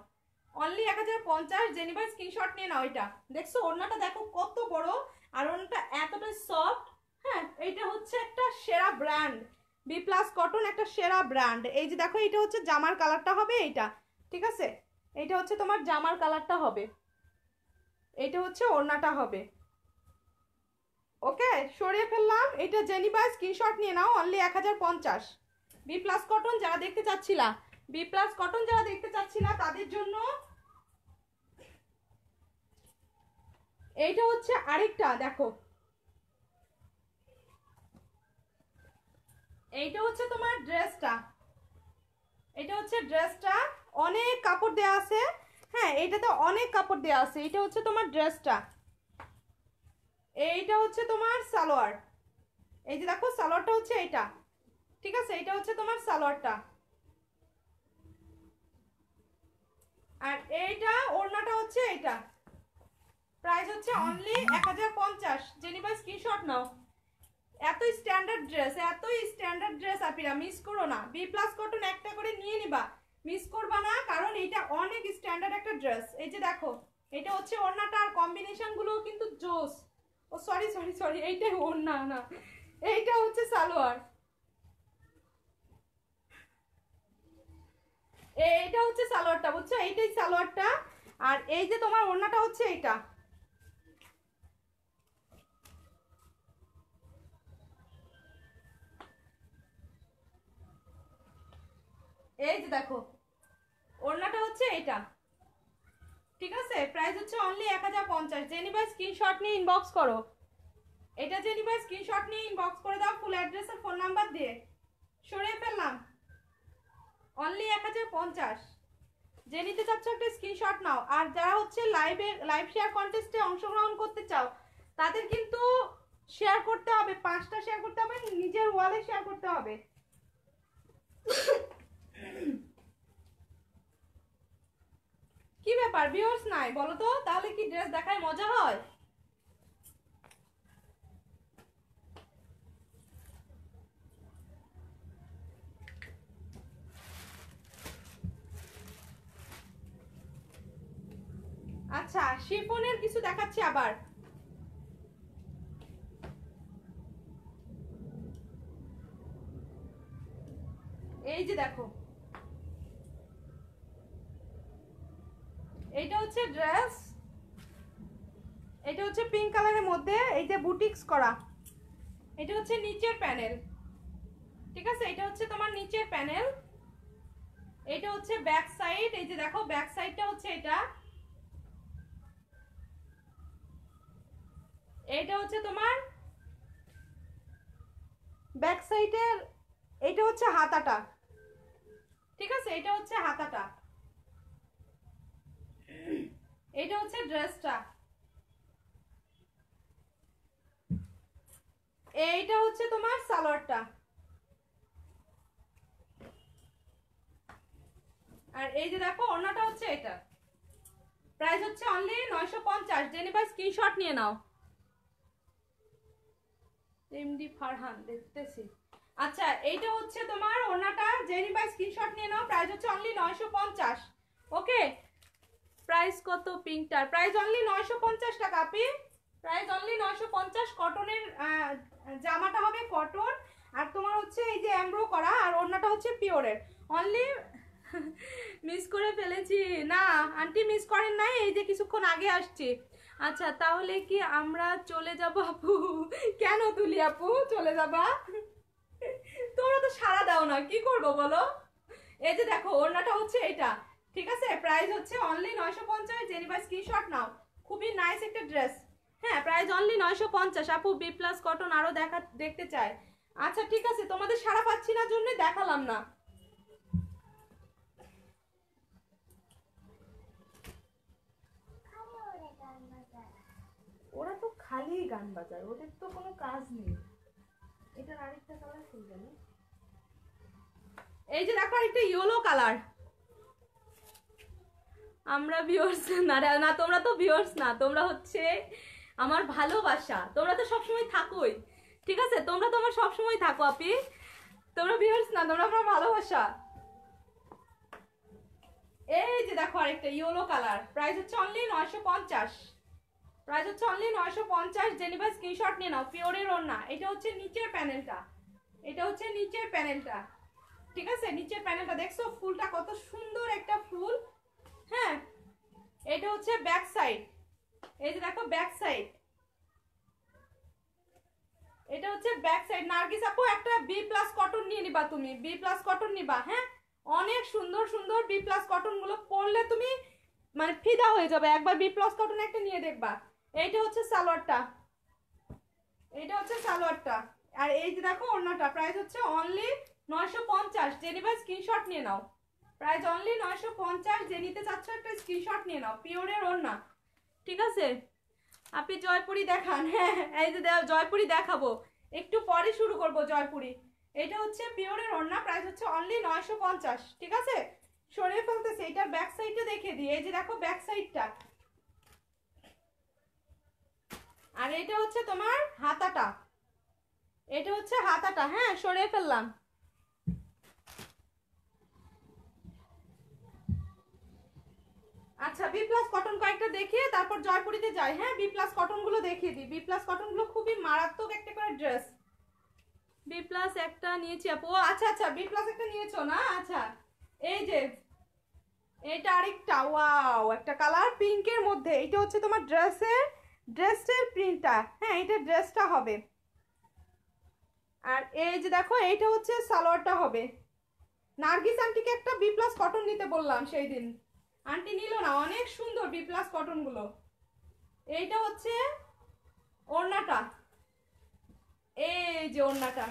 [SPEAKER 1] অনলি এক হাজার পঞ্চাশ জেনিবার স্ক্রিনশট নিয়ে নাও এটা দেখছো ওড়নাটা দেখো কত বড় আর ওড়নাটা এতটা সফট হ্যাঁ এইটা হচ্ছে একটা সেরা ব্র্যান্ড বি প্লাস কটন একটা সেরা ব্র্যান্ড এই যে দেখো এটা হচ্ছে জামার কালারটা হবে এইটা ঠিক আছে এইটা হচ্ছে তোমার জামার কালারটা হবে এইটা হচ্ছে ওড়নাটা হবে ওকে সরিয়ে ফেললাম এটা জেনিবা স্ক্রিনশট নিয়ে নাও অনলি এক হাজার পঞ্চাশ বি প্লাস কটন যারা দেখতে চাচ্ছিলা বি প্লাস কটন যারা দেখতে চাচ্ছিলা তাদের জন্য এইটা হচ্ছে আরেকটা দেখো এইটা হচ্ছে তোমার ড্রেসটা এটা হচ্ছে ড্রেসটা অনেক কাপড় দেয়া আছে হ্যাঁ এটাতে অনেক কাপড় দেয়া আছে এটা হচ্ছে তোমার ড্রেসটা এইটা হচ্ছে তোমার সালোয়ার এই যে দেখো সালোয়ারটা হচ্ছে এটা ঠিক আছে এটা হচ্ছে তোমার সালোয়ারটা আর এইটা ওড়নাটা হচ্ছে এটা প্রাইস হচ্ছে অনলি এক হাজার পঞ্চাশ জেনিবা স্ক্রিনশট নাও এত স্ট্যান্ডার্ড ড্রেস এত স্ট্যান্ডার্ড ড্রেস আপিরা মিস করো না বি প্লাস কটন একটা করে নিয়ে নিবা মিস করবা না কারণ এটা অনেক স্ট্যান্ডার্ড একটা ড্রেস এই যে দেখো এটা হচ্ছে ওড়নাটা আর কম্বিনেশনগুলো কিন্তু জোস ও সরি সরি সরি এইটাই ওড়না না এইটা হচ্ছে সালোয়ার এইটা হচ্ছে সালোয়ারটা বুঝছো এইটাই সালোয়ারটা আর এই যে তোমার ওড়নাটা হচ্ছে এইটা এই যে দেখো ওড়নাটা হচ্ছে এইটা ঠিক আছে প্রাইস হচ্ছে অনলি এক হাজার পঞ্চাশ জেনিবা স্ক্রিনশট নিয়ে ইনবক্স করো এটা জেনিবা স্ক্রিনশট নিয়ে ইনবক্স করে দাও ফুল অ্যাড্রেস আর ফোন নাম্বার দিয়ে সরিয়ে ফেললাম অনলি এক হাজার পঞ্চাশ যে নিতে চাচ্ছ একটা স্ক্রিনশট নাও আর যারা হচ্ছে লাইভে লাইভ শেয়ার কন্টেস্টে অংশগ্রহণ করতে চাও তাদের কিন্তু শেয়ার করতে হবে পাঁচটা শেয়ার করতে হবে নিজের ওয়ালে শেয়ার করতে হবে কি ব্যাপার ভিউয়ার্স নাই বলো তো তাহলে কি ড্রেস দেখায় মজা হয় দেখাচ্ছি আবার এই যে দেখো এইটা হচ্ছে ড্রেস এটা হচ্ছে পিঙ্ক কালারের মধ্যে এই যে বুটিক্স করা এটা হচ্ছে নিচের প্যানেল ঠিক আছে এটা হচ্ছে তোমার নিচের প্যানেল এটা হচ্ছে ব্যাক সাইড এই যে দেখো ব্যাক সাইডটা হচ্ছে এটা এইটা হচ্ছে তোমার ব্যাক সাইডের এইটা হচ্ছে হাতাটা ঠিক আছে এটা হচ্ছে হাতাটা এটা হচ্ছে ড্রেসটা এইটা হচ্ছে তোমার সালোয়ারটা আর এই যে দেখো অন্যটা হচ্ছে এটা প্রাইস হচ্ছে অনলি নয়শো পঞ্চাশ জেনে স্ক্রিনশট নিয়ে নাও এমডি ফারহান দেখতেছি আচ্ছা এইটা হচ্ছে তোমার ওনাটা জেনি বাই স্ক্রিনশট নিয়ে নাও প্রাইস হচ্ছে অনলি নয়শো পঞ্চাশ ওকে প্রাইস কত পিঙ্কটার প্রাইস অনলি নয়শো পঞ্চাশ টাকা আপি প্রাইস অনলি নয়শো পঞ্চাশ কটনের জামাটা হবে কটন আর তোমার হচ্ছে এই যে অ্যাম্ব্রো করা আর ওড়নাটা হচ্ছে পিওরের অনলি মিস করে ফেলেছি না আন্টি মিস করেন নাই এই যে কিছুক্ষণ আগে আসছি আচ্ছা তাহলে কি আমরা চলে যাব আপু কেন তুলি আপু চলে যাবা তোমরা তো সারা দাও না কি করব বলো এই যে দেখো ওড়নাটা হচ্ছে এটা ঠিক আছে প্রাইস হচ্ছে অনলি নয়শো পঞ্চাশ জেনিবা স্ক্রিনশট নাও খুবই নাইস একটা ড্রেস হ্যাঁ প্রাইস অনলি নয়শো পঞ্চাশ আপু বি প্লাস কটন আরও দেখা দেখতে চায় আচ্ছা ঠিক আছে তোমাদের সারা পাচ্ছি না জন্যে দেখালাম না খালি গান বাজায় ওদের তো কোনো কাজ নেই এটার আরেকটা কালার কি গেল এই যে দেখো আরেকটা ইয়েলো কালার আমরা ভিউয়ার্স না না তোমরা তো ভিউয়ার্স না তোমরা হচ্ছে আমার ভালোবাসা তোমরা তো সবসময় থাকোই ঠিক আছে তোমরা তো আমার সবসময় থাকো আপি তোমরা ভিউয়ার্স না তোমরা আমার ভালোবাসা এই যে দেখো আরেকটা ইয়েলো কালার প্রাইস হচ্ছে অনলি নয়শো পঞ্চাশ রাজা হচ্ছে নয়শো পঞ্চাশ জেনিবা স্ক্রিনশট নিয়ে নাও পিওরের ওড়না এটা হচ্ছে নিচের প্যানেলটা এটা হচ্ছে নিচের প্যানেলটা ঠিক আছে নিচের প্যানেলটা দেখছো ফুলটা কত সুন্দর একটা ফুল হ্যাঁ এটা হচ্ছে ব্যাক সাইড এই যে দেখো ব্যাক সাইড এটা হচ্ছে ব্যাক সাইড নার্গিস আপু একটা বি প্লাস কটন নিয়ে নিবা তুমি বি প্লাস কটন নিবা হ্যাঁ অনেক সুন্দর সুন্দর বি প্লাস কটনগুলো পরলে তুমি মানে ফিদা হয়ে যাবে একবার বি প্লাস কটন একটা নিয়ে দেখবা এইটা হচ্ছে সালোয়ারটা এইটা হচ্ছে সালোয়ারটা আর এই যে দেখো অন্যটা প্রাইস হচ্ছে অনলি নয়শো পঞ্চাশ জেনিভার নিবা স্ক্রিনশট নিয়ে নাও প্রাইস অনলি নয়শো পঞ্চাশ যে নিতে চাচ্ছ একটা স্ক্রিনশট নিয়ে নাও পিওরের ওড়না ঠিক আছে আপনি জয়পুরি দেখান হ্যাঁ এই যে জয়পুরি দেখাবো একটু পরে শুরু করব জয়পুরি এটা হচ্ছে পিওরের ওড়না প্রাইস হচ্ছে অনলি নয়শো পঞ্চাশ ঠিক আছে সরিয়ে ফেলতেছে এটার ব্যাক সাইডটা দেখে দিই এই যে দেখো ব্যাক সাইডটা আর এটা হচ্ছে তোমার হাতাটা এটা হচ্ছে হাতাটা হ্যাঁ সরিয়ে ফেললাম আচ্ছা বি প্লাস কটন কয়েকটা দেখিয়ে তারপর জয়পুরীতে যাই হ্যাঁ বি প্লাস কটনগুলো দেখিয়ে দিই বি প্লাস কটনগুলো খুবই মারাত্মক একটা করে ড্রেস বি প্লাস একটা নিয়েছি আপু আচ্ছা আচ্ছা বি প্লাস একটা নিয়েছো না আচ্ছা এই যে এটা আরেকটা ওয়াও একটা কালার পিঙ্কের মধ্যে এটা হচ্ছে তোমার ড্রেসের ড্রেসের প্রিন্টটা হ্যাঁ এটা ড্রেসটা হবে আর এই যে দেখো এইটা হচ্ছে সালোয়ারটা হবে নার্গিস আন্টিকে একটা বি প্লাস কটন নিতে বললাম সেই দিন আন্টি নিল না অনেক সুন্দর বি প্লাস কটনগুলো এইটা হচ্ছে ওড়নাটা এই যে ওড়নাটা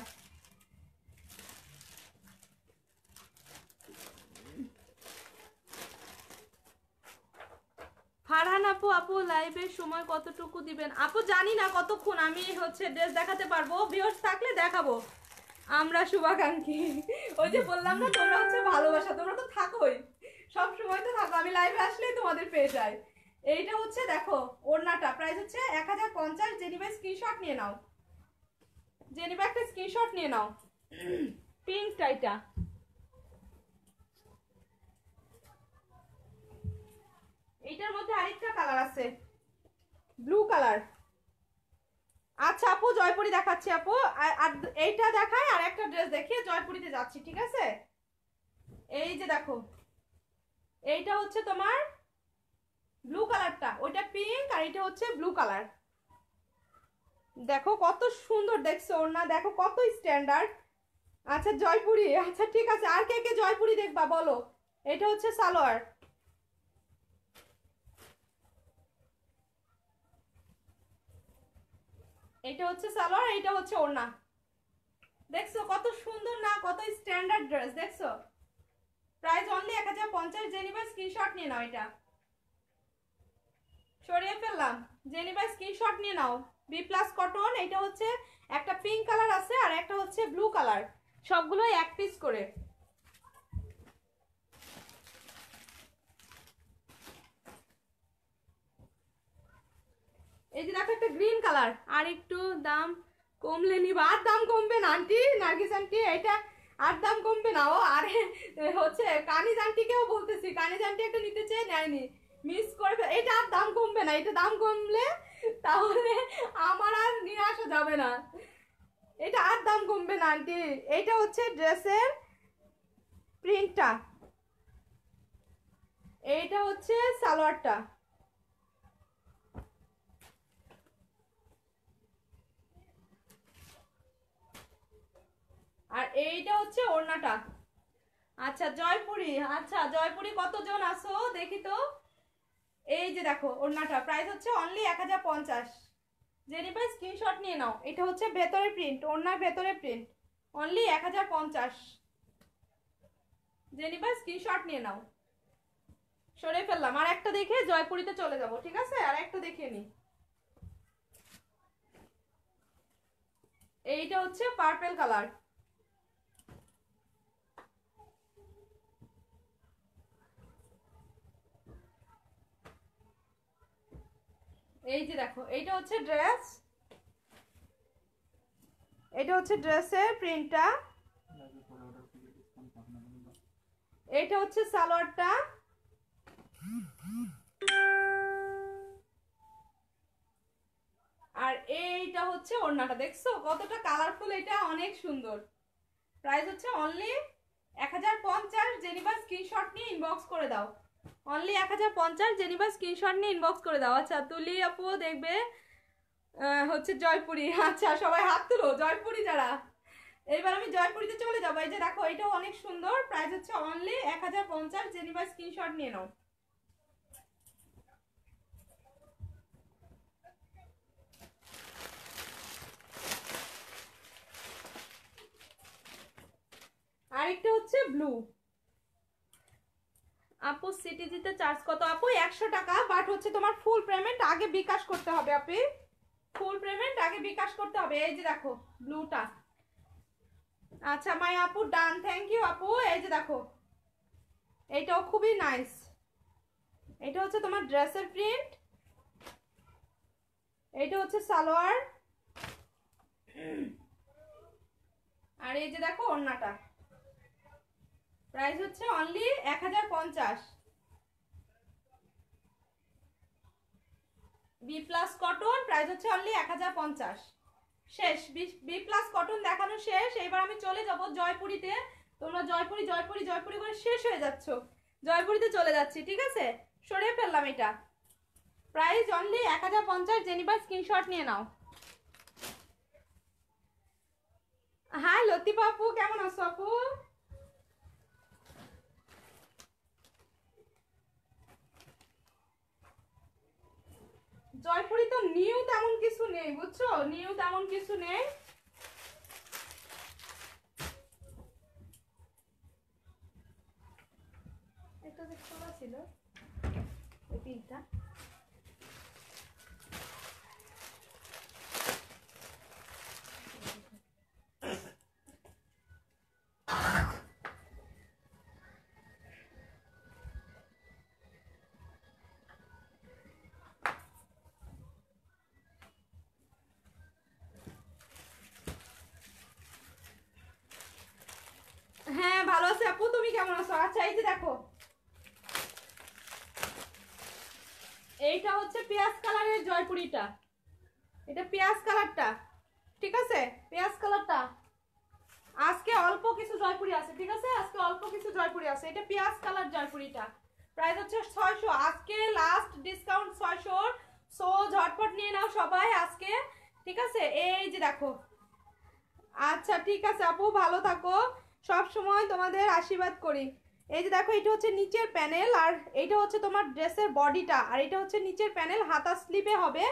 [SPEAKER 1] ফারহান আপু আপু লাইভের সময় কতটুকু দিবেন আপু জানি না কতক্ষণ আমি হচ্ছে ড্রেস দেখাতে পারবো ভিউয়ার্স থাকলে দেখাবো আমরা শুভাকাঙ্ক্ষী ওই যে বললাম না তোমরা হচ্ছে ভালোবাসা তোমরা তো থাকোই সব সময় তো থাকো আমি লাইভে আসলেই তোমাদের পেয়ে যাই এইটা হচ্ছে দেখো ওড়নাটা প্রাইস হচ্ছে এক হাজার পঞ্চাশ জেনিবা স্ক্রিনশট নিয়ে নাও জেনিবা একটা স্ক্রিনশট নিয়ে নাও পিঙ্কটা [clears throat] এটা এইটার মধ্যে আরেকটা কালার আছে ব্লু কালার আচ্ছা আপু জয়পুরি দেখাচ্ছি আপু এইটা দেখায় আর একটা ড্রেস দেখিয়ে জয়পুরিতে যাচ্ছি ঠিক আছে এই যে দেখো এইটা হচ্ছে তোমার ব্লু কালারটা ওইটা পিঙ্ক আর এটা হচ্ছে ব্লু কালার দেখো কত সুন্দর দেখছো ওর না দেখো কত স্ট্যান্ডার্ড আচ্ছা জয়পুরি আচ্ছা ঠিক আছে আর কে কে জয়পুরি দেখবা বলো এটা হচ্ছে সালোয়ার এটা হচ্ছে সালোয়ার এটা হচ্ছে ওড়না দেখছো কত সুন্দর না কত স্ট্যান্ডার্ড ড্রেস দেখছো প্রাইস অনলি এক হাজার পঞ্চাশ জেনিবা স্ক্রিনশট নিয়ে নাও এটা সরিয়ে ফেললাম জেনিভার স্ক্রিনশট নিয়ে নাও বি প্লাস কটন এটা হচ্ছে একটা পিঙ্ক কালার আছে আর একটা হচ্ছে ব্লু কালার সবগুলোই এক পিস করে এই যে দেখো গ্রিন কালার আর একটু দাম কমলে নিব আর দাম কমবে না আন্টি নার্গিস আন্টি এটা আর দাম কমবে না ও আর হচ্ছে কানিজ আন্টিকেও বলতেছি কানিজ আন্টি একটু নিতে চেয়ে নেয়নি মিস করে এটা আর দাম কমবে না এটা দাম কমলে তাহলে আমার আর নিয়ে আসা যাবে না এটা আর দাম কমবে না আন্টি এটা হচ্ছে ড্রেসের প্রিন্টটা এইটা হচ্ছে সালোয়ারটা আর এইটা হচ্ছে ওড়নাটা আচ্ছা জয়পুরি আচ্ছা জয়পুরি কতজন আসো দেখি তো এই যে দেখো ওড়নাটা প্রাইস হচ্ছে অনলি এক হাজার পঞ্চাশ ভাই স্ক্রিনশট নিয়ে নাও এটা হচ্ছে ভেতরে প্রিন্ট ওড়নার ভেতরে প্রিন্ট অনলি এক হাজার পঞ্চাশ ভাই স্ক্রিনশট নিয়ে নাও সরে ফেললাম আর একটা দেখে জয়পুরিতে চলে যাব ঠিক আছে আর একটা দেখে নি এইটা হচ্ছে পার্পেল কালার এই যে দেখো এইটা হচ্ছে ড্রেস এটা হচ্ছে ড্রেসের প্রিন্টটা এটা হচ্ছে সালোয়ারটা আর এইটা হচ্ছে ওড়নাটা দেখছো কতটা কালারফুল এটা অনেক সুন্দর প্রাইস হচ্ছে অনলি এক হাজার পঞ্চাশ জেনিবা স্ক্রিনশট নিয়ে ইনবক্স করে দাও অনলি এক হাজার পঞ্চাশ জেনিবা স্ক্রিনশট নিয়ে ইনবক্স করে দাও আচ্ছা তুলি আপু দেখবে হচ্ছে জয়পুরি আচ্ছা সবাই হাত তুলো জয়পুরি যারা এইবার আমি জয়পুরিতে চলে যাবো এই যে দেখো এটাও অনেক সুন্দর প্রাইস হচ্ছে অনলি এক হাজার পঞ্চাশ জেনিবা স্ক্রিনশট নিয়ে নাও আরেকটা হচ্ছে ব্লু আপু সিটিজিতে চার্জ কত আপু একশো টাকা বাট হচ্ছে তোমার ফুল পেমেন্ট আগে বিকাশ করতে হবে আপনি ফুল পেমেন্ট আগে বিকাশ করতে হবে এই যে দেখো ব্লুটা আচ্ছা মাই আপু ডান থ্যাংক ইউ আপু এই যে দেখো এইটাও খুবই নাইস এটা হচ্ছে তোমার ড্রেসের প্রিন্ট এইটা হচ্ছে সালোয়ার আর এই যে দেখো ওড়নাটা প্রাইস হচ্ছে অনলি এক হাজার পঞ্চাশ বি প্লাস কটন প্রাইস হচ্ছে অনলি এক হাজার পঞ্চাশ শেষ বি প্লাস কটন দেখানো শেষ এবার আমি চলে যাব জয়পুরিতে তোমরা জয়পুরি জয়পুরি জয়পুরি করে শেষ হয়ে যাচ্ছ জয়পুরিতে চলে যাচ্ছি ঠিক আছে সরিয়ে ফেললাম এটা প্রাইস অনলি এক হাজার পঞ্চাশ জেনিবার স্ক্রিনশট নিয়ে নাও হ্যাঁ লতিপাপু কেমন আছো আপু জয়পুরি তো নিউ তেমন কিছু নেই বুঝছো নিউ তেমন কিছু নেই এটা দেখতে খোলা ছিল কুড়িটা এটা পেঁয়াজ কালারটা ঠিক আছে পেঁয়াজ কালারটা আজকে অল্প কিছু জয়পুরি আছে ঠিক আছে আজকে অল্প কিছু জয়পুরি আছে এটা পেঁয়াজ কালার জয়পুরিটা প্রাইস হচ্ছে ছয়শো আজকে লাস্ট ডিসকাউন্ট ছয়শোর সো ঝটপট নিয়ে নাও সবাই আজকে ঠিক আছে এই যে দেখো আচ্ছা ঠিক আছে আপু ভালো থাকো সব সময় তোমাদের আশীর্বাদ করি এই যে দেখো এটা হচ্ছে নিচের প্যানেল আর এটা হচ্ছে তোমার ড্রেসের বডিটা আর এটা হচ্ছে নিচের প্যানেল হাতা স্লিপে হবে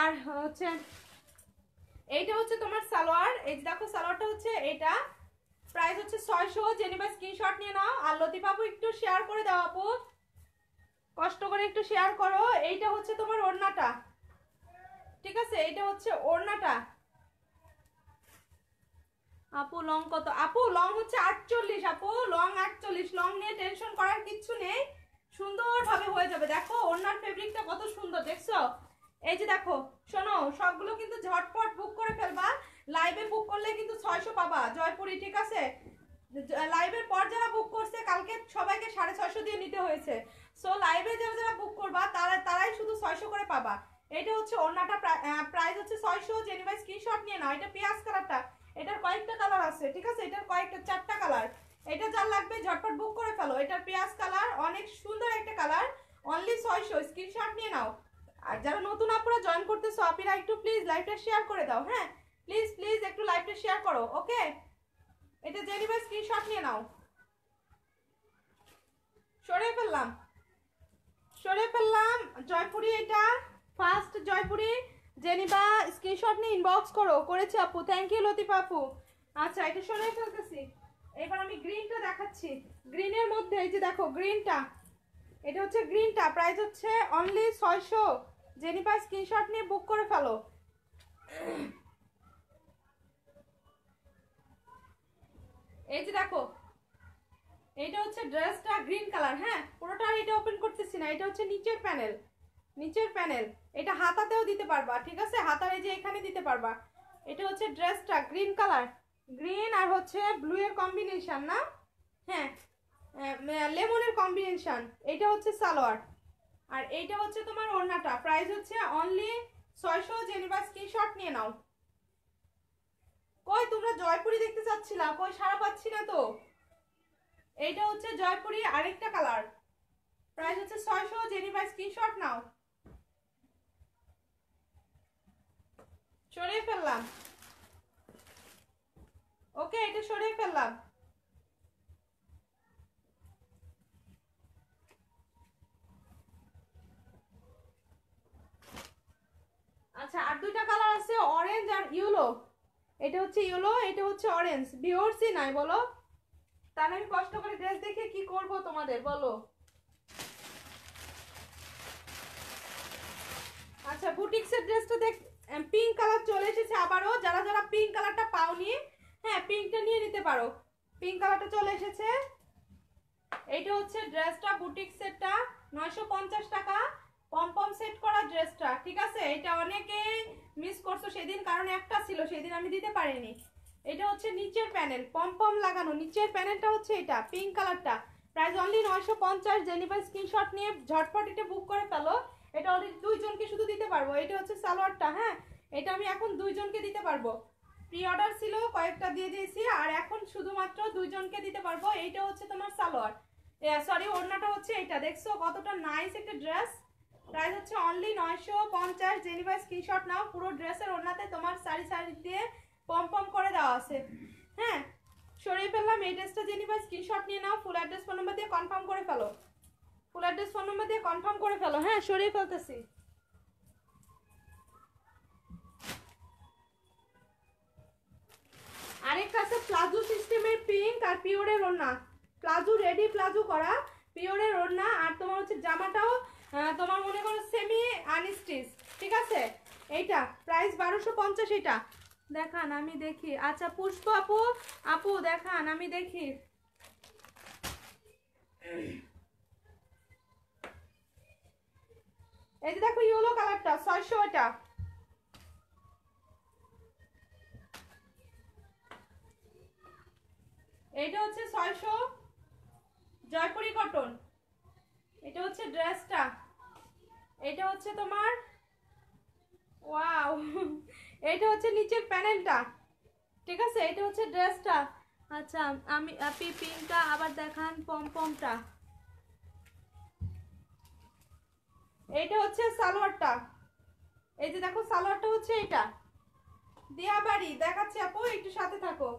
[SPEAKER 1] আর হচ্ছে এইটা হচ্ছে তোমার সালোয়ার এই যে দেখো সালোয়ারটা হচ্ছে এটা প্রাইস হচ্ছে ছয়শো জেনিভার স্ক্রিনশট নিয়ে নাও আর লতিফাবু একটু শেয়ার করে দাও আপু কষ্ট করে একটু শেয়ার করো এইটা হচ্ছে তোমার ওড়নাটা ঠিক আছে এইটা হচ্ছে ওড়নাটা আপু লং কত আপু লং হচ্ছে আটচল্লিশ আপু লং আটচল্লিশ লং নিয়ে টেনশন করার কিচ্ছু নেই সুন্দর ভাবে হয়ে যাবে দেখো ওনার ফেব্রিকটা কত সুন্দর দেখছো এই যে দেখো শোনো সবগুলো কিন্তু ঝটপট বুক করে ফেলবা লাইভে বুক করলে কিন্তু ছয়শো পাবা জয়পুরি ঠিক আছে লাইভের পর যারা বুক করছে কালকে সবাইকে সাড়ে ছয়শো দিয়ে নিতে হয়েছে সো লাইভে যারা যারা বুক করবা তারা তারাই শুধু ছয়শো করে পাবা এটা হচ্ছে অন্যটা প্রাইস হচ্ছে ছয়শো জেনিভাই স্ক্রিনশট নিয়ে নাও এটা পেঁয়াজ কালারটা এটার কয়েকটা কালার আছে ঠিক আছে এটার কয়েকটা চারটা কালার এটা যার লাগবে ঝটপট বুক করে ফেলো এটার পেঁয়াজ কালার অনেক সুন্দর একটা কালার অনলি ছয়শো স্ক্রিনশট নিয়ে নাও আর যারা নতুন আপনারা জয়েন করতেছো আপিরা একটু প্লিজ লাইভটা শেয়ার করে দাও হ্যাঁ প্লিজ প্লিজ একটু লাইভটা শেয়ার করো ওকে এটা জেনে বা স্ক্রিনশট নিয়ে নাও সরে ফেললাম সরে ফেললাম জয়পুরি এটা ফার্স্ট জয়পুরি জেনিবা স্ক্রিনশট নিয়ে ইনবক্স করো করেছি আপু থ্যাংক ইউ লতিফ আপু আচ্ছা এটা সরিয়ে ফেলতেছি এবার আমি গ্রিনটা দেখাচ্ছি গ্রিনের মধ্যে এই যে দেখো গ্রিনটা এটা হচ্ছে গ্রিনটা প্রাইস হচ্ছে অনলি ছয়শো জেনিবা স্ক্রিনশট নিয়ে বুক করে ফেলো এই যে দেখো এটা হচ্ছে ড্রেসটা গ্রিন কালার হ্যাঁ পুরোটা এটা ওপেন করতেছি না এটা হচ্ছে নিচের প্যানেল নিচের প্যানেল এটা হাতাতেও দিতে পারবা ঠিক আছে হাতার এই যে এখানে দিতে পারবা এটা হচ্ছে ড্রেসটা গ্রিন কালার গ্রিন আর হচ্ছে ব্লু এর কম্বিনেশন না হ্যাঁ লেমনের কম্বিনেশন এটা হচ্ছে সালোয়ার আর এইটা হচ্ছে তোমার ওড়নাটা প্রাইস হচ্ছে অনলি ছয়শো জেনেবা শট নিয়ে নাও কই তোমরা জয়পুরি দেখতে চাচ্ছিলা কই সারা পাচ্ছি না তো এইটা হচ্ছে জয়পুরি আরেকটা কালার প্রাইস হচ্ছে ছয়শো জেনেবা শট নাও সরিয়ে ফেললাম ওকে এটা সরিয়ে ফেললাম আচ্ছা আর দুইটা কালার আছে অরেঞ্জ আর ইউলো এটা হচ্ছে ইউলো এটা হচ্ছে অরেঞ্জ বিওরসি নাই বলো তাহলে আমি কষ্ট করে ড্রেস দেখে কি করব তোমাদের বলো আচ্ছা বুটিক্সের ড্রেসটা দেখ পিঙ্ক কালার চলে এসেছে আবারও যারা যারা পিঙ্ক কালারটা পাওনি হ্যাঁ পিঙ্কটা নিয়ে নিতে পারো পিঙ্ক কালারটা চলে এসেছে এইটা হচ্ছে ড্রেসটা বুটিক সেটটা নয়শো টাকা পম সেট করা ড্রেসটা ঠিক আছে এটা অনেকে মিস করছো সেদিন কারণ একটা ছিল সেদিন আমি দিতে পারিনি এটা হচ্ছে নিচের প্যানেল পম লাগানো নিচের প্যানেলটা হচ্ছে এটা পিঙ্ক কালারটা প্রাইস অনলি নয়শো পঞ্চাশ জেনিভার স্ক্রিনশট নিয়ে ঝটপট এটা বুক করে ফেলো এটা অলরেডি দুইজনকে শুধু দিতে পারবো এটা হচ্ছে সালোয়ারটা হ্যাঁ এটা আমি এখন দুইজনকে দিতে পারবো প্রি অর্ডার ছিল কয়েকটা দিয়ে দিয়েছি আর এখন শুধুমাত্র দুইজনকে দিতে পারবো এইটা হচ্ছে তোমার সালোয়ার সরি ওড়নাটা হচ্ছে এটা দেখছো কতটা নাইস একটা ড্রেস প্রাইস হচ্ছে অনলি নয়শো পঞ্চাশ জেনিভা স্ক্রিনশট নাও পুরো ড্রেসের ওড়নাতে তোমার শাড়ি শাড়ি দিয়ে পম পম করে দেওয়া আছে হ্যাঁ সরিয়ে ফেললাম এই ড্রেসটা জেনিভা স্ক্রিনশট নিয়ে নাও ফুল অ্যাড্রেস ফোন নাম্বার দিয়ে কনফার্ম করে ফেলো ফুল অ্যাড্রেস ফোন নাম্বার দিয়ে কনফার্ম করে ফেলো হ্যাঁ সরিয়ে ফেলতেছি আরেকটা আছে প্লাজো সিস্টেমের পিঙ্ক আর পিওরের ওড়না প্লাজো রেডি প্লাজো করা পিওরের ওড়না আর তোমার হচ্ছে জামাটাও তোমার মনে করো সেমি আনস্টিচ ঠিক আছে এইটা প্রাইস বারোশো পঞ্চাশ এটা দেখান আমি দেখি আচ্ছা পুষ্প আপু আপু দেখান আমি দেখি এই যে দেখো ইয়েলো কালারটা ছয়শো এটা এটা হচ্ছে ছয়শো জয়পুরি কটন এটা হচ্ছে ড্রেসটা এটা হচ্ছে তোমার ওয়াও এটা হচ্ছে নিচের প্যানেলটা ঠিক আছে এটা হচ্ছে ড্রেসটা আচ্ছা আমি আপনি পিনটা আবার দেখান পমটা এইটা হচ্ছে সালোয়ারটা এই যে দেখো সালোয়ারটা হচ্ছে এটা দিয়া বাড়ি দেখাচ্ছি আপু একটু সাথে থাকো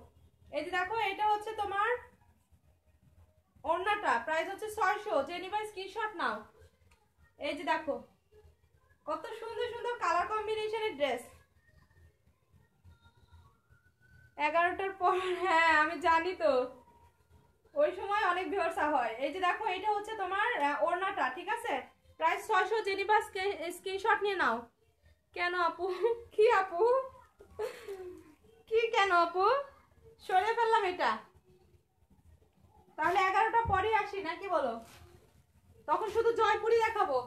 [SPEAKER 1] এই যে দেখো এটা হচ্ছে তোমার ওড়নাটা প্রাইস হচ্ছে ছয়শো জেনিভাই স্ক্রিনশট নাও এই যে দেখো কত সুন্দর সুন্দর কালার কম্বিনেশনের ড্রেস এগারোটার পর হ্যাঁ আমি জানি তো ওই সময় অনেক ভিউর্সা হয় এই যে দেখো এটা হচ্ছে তোমার ওড়নাটা ঠিক আছে প্রায় ছয়শো জেনিবা স্ক্রিনশট নিয়ে নাও কেন আপু কি আপু কি কেন আপু সরে ফেললাম এটা তাহলে এগারোটা পরে আসি না কি বলো তখন শুধু জয়পুরি দেখাবো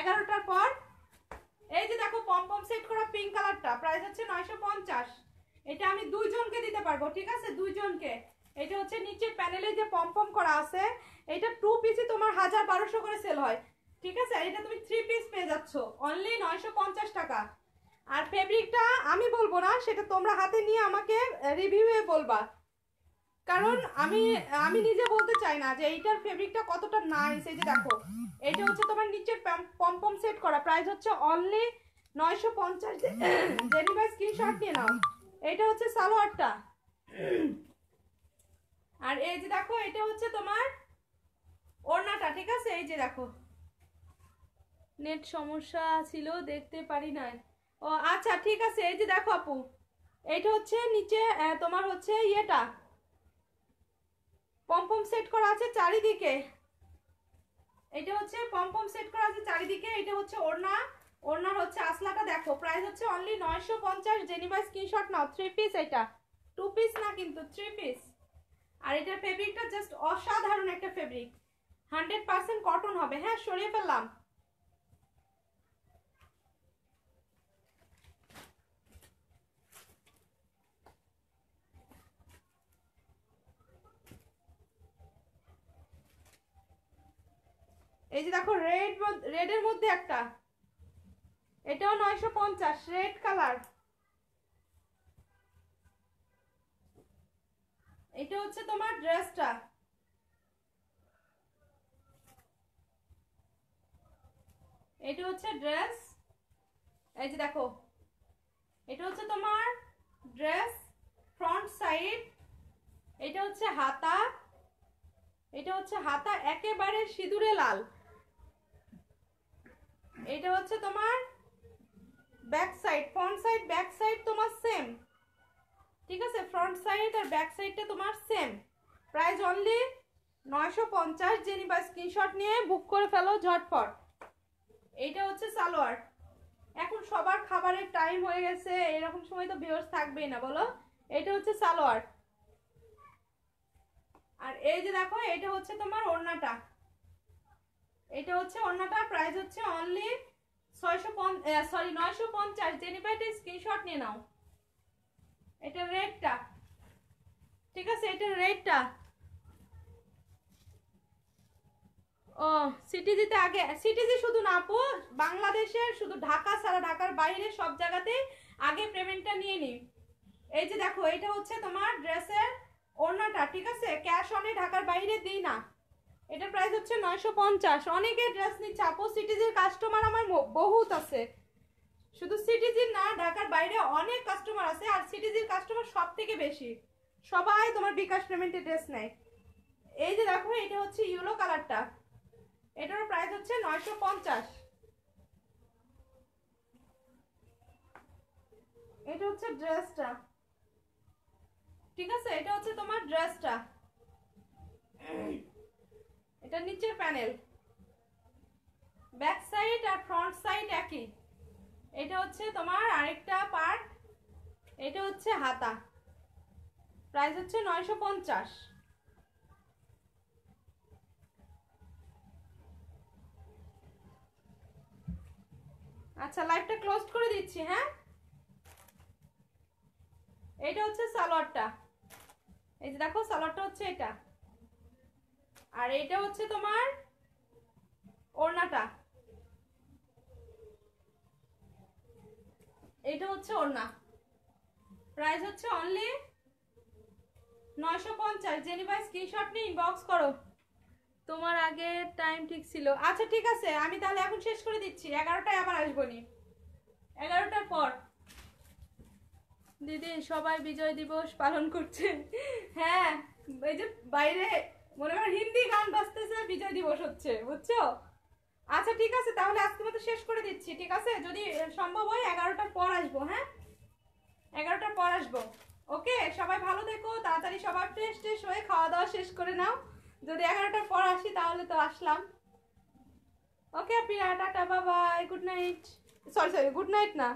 [SPEAKER 1] এগারোটার পর এই যে দেখো পমপম সেট করা পিঙ্ক কালারটা প্রাইস হচ্ছে নয়শো পঞ্চাশ এটা আমি দুইজনকে দিতে পারবো ঠিক আছে দুইজনকে এটা হচ্ছে নিচে প্যানেলে যে পমপম করা আছে এটা টু পিসি তোমার হাজার বারোশো করে সেল হয় ঠিক আছে এটা তুমি থ্রি পিস পেয়ে যাচ্ছ অনলি নয়শো পঞ্চাশ টাকা আর ফেব্রিকটা আমি বলবো না সেটা তোমরা হাতে নিয়ে আমাকে রিভিউয়ে বলবা কারণ আমি আমি নিজে বলতে চাই না যে এইটার ফেব্রিকটা কতটা নাইস এই যে দেখো এটা হচ্ছে তোমার নিচের পম সেট করা প্রাইস হচ্ছে অনলি নয়শো পঞ্চাশ জেনিভার স্ক্রিনশট নিয়ে নাও এটা হচ্ছে সালোয়ারটা আর এই যে দেখো এটা হচ্ছে তোমার ওড়নাটা ঠিক আছে এই যে দেখো নেট সমস্যা ছিল দেখতে পারি নাই ও আচ্ছা ঠিক আছে এই যে দেখো আপু এইটা হচ্ছে নিচে তোমার হচ্ছে ইয়েটা পম্পম সেট করা আছে চারিদিকে এটা হচ্ছে পম্পম সেট করা আছে চারিদিকে এটা হচ্ছে ওড়না ওড়নার হচ্ছে আসলাটা দেখো প্রাইস হচ্ছে অনলি নয়শো পঞ্চাশ জেনিবা স্ক্রিনশট নাও থ্রি পিস এটা টু পিস না কিন্তু থ্রি পিস আর এটার ফেব্রিকটা জাস্ট অসাধারণ একটা ফেব্রিক হান্ড্রেড পার্সেন্ট কটন হবে হ্যাঁ সরিয়ে ফেললাম এই যে দেখো রেড রেডের মধ্যে একটা এটাও নয়শো পঞ্চাশ রেড কালার এটা হচ্ছে তোমার ড্রেসটা এটা হচ্ছে ড্রেস এই যে দেখো এটা হচ্ছে তোমার ড্রেস ফ্রন্ট সাইড এটা হচ্ছে হাতা এটা হচ্ছে হাতা একেবারে সিঁদুরে লাল এটা হচ্ছে তোমার back side front side back side তোমার সেম ঠিক আছে ফ্রন্ট সাইড আর ব্যাক সাইডটা তোমার সেম প্রাইস অনলি নয়শো পঞ্চাশ বা স্ক্রিনশট নিয়ে বুক করে ফেলো ঝটপট এইটা হচ্ছে সালোয়ার এখন সবার খাবারের টাইম হয়ে গেছে এরকম সময় তো ভিউর্স থাকবেই না বলো এটা হচ্ছে সালোয়ার আর এই যে দেখো এটা হচ্ছে তোমার ওড়নাটা এটা হচ্ছে অন্যটা প্রাইস হচ্ছে অনলি ছয়শো সরি নয়শো পঞ্চাশ স্ক্রিনশট নিয়ে নাও এটা রেটটা ঠিক আছে এটা রেটটা ও সিটিজিতে আগে সিটিজি শুধু না পো বাংলাদেশের শুধু ঢাকা সারা ঢাকার বাইরে সব জায়গাতে আগে পেমেন্টটা নিয়ে নি এই যে দেখো এটা হচ্ছে তোমার ড্রেসের ওড়নাটা ঠিক আছে ক্যাশ অনে ঢাকার বাইরে দিই না এটা প্রাইস হচ্ছে নয়শো পঞ্চাশ অনেকে ড্রেস নিচ্ছে আপো সিটিজির কাস্টমার আমার বহুত আছে শুধু সিটিজির না ঢাকার বাইরে অনেক কাস্টমার আছে আর সিটিজির কাস্টমার সব থেকে বেশি সবাই তোমার বিকাশ পেমেন্টে ড্রেস নেয় এই যে দেখো এটা হচ্ছে ইয়েলো কালারটা এটার প্রাইস হচ্ছে নয়শো পঞ্চাশ এটা হচ্ছে ড্রেসটা ঠিক আছে এটা হচ্ছে তোমার ড্রেসটা এটা নিচের প্যানেল ব্যাক সাইড আর ফ্রন্ট সাইড একই এটা হচ্ছে তোমার আরেকটা পার্ট এটা হচ্ছে হাতা প্রাইস হচ্ছে নয়শো পঞ্চাশ আচ্ছা লাইভটা ক্লোজ করে দিচ্ছি হ্যাঁ এটা হচ্ছে সালোয়ারটা এই যে দেখো সালোয়ারটা হচ্ছে এটা আর এইটা হচ্ছে তোমার ওড়নাটা এটা হচ্ছে ওড়না প্রাইস হচ্ছে অনলি নয়শো পঞ্চাশ জেনিভাই স্ক্রিনশট নিয়ে ইনবক্স করো তোমার আগে টাইম ঠিক ছিল আচ্ছা ঠিক আছে আমি তাহলে এখন শেষ করে দিচ্ছি এগারোটায় আবার আসবো নি এগারোটার পর দিদি সবাই বিজয় দিবস পালন করছে হ্যাঁ এই যে বাইরে মনে হয় হিন্দি গান বাজতেছে বিজয় দিবস হচ্ছে বুঝছো আচ্ছা ঠিক আছে তাহলে আজকে মতো শেষ করে দিচ্ছি ঠিক আছে যদি সম্ভব হয় এগারোটার পর আসবো হ্যাঁ এগারোটার পর আসবো ওকে সবাই ভালো থেকো তাড়াতাড়ি সবার ফ্রেশ ট্রেশ হয়ে খাওয়া দাওয়া শেষ করে নাও যদি এগারোটার পর আসি তাহলে তো আসলাম ওকে প্রিয়া টাটা বাবাই good night sorry sorry good night না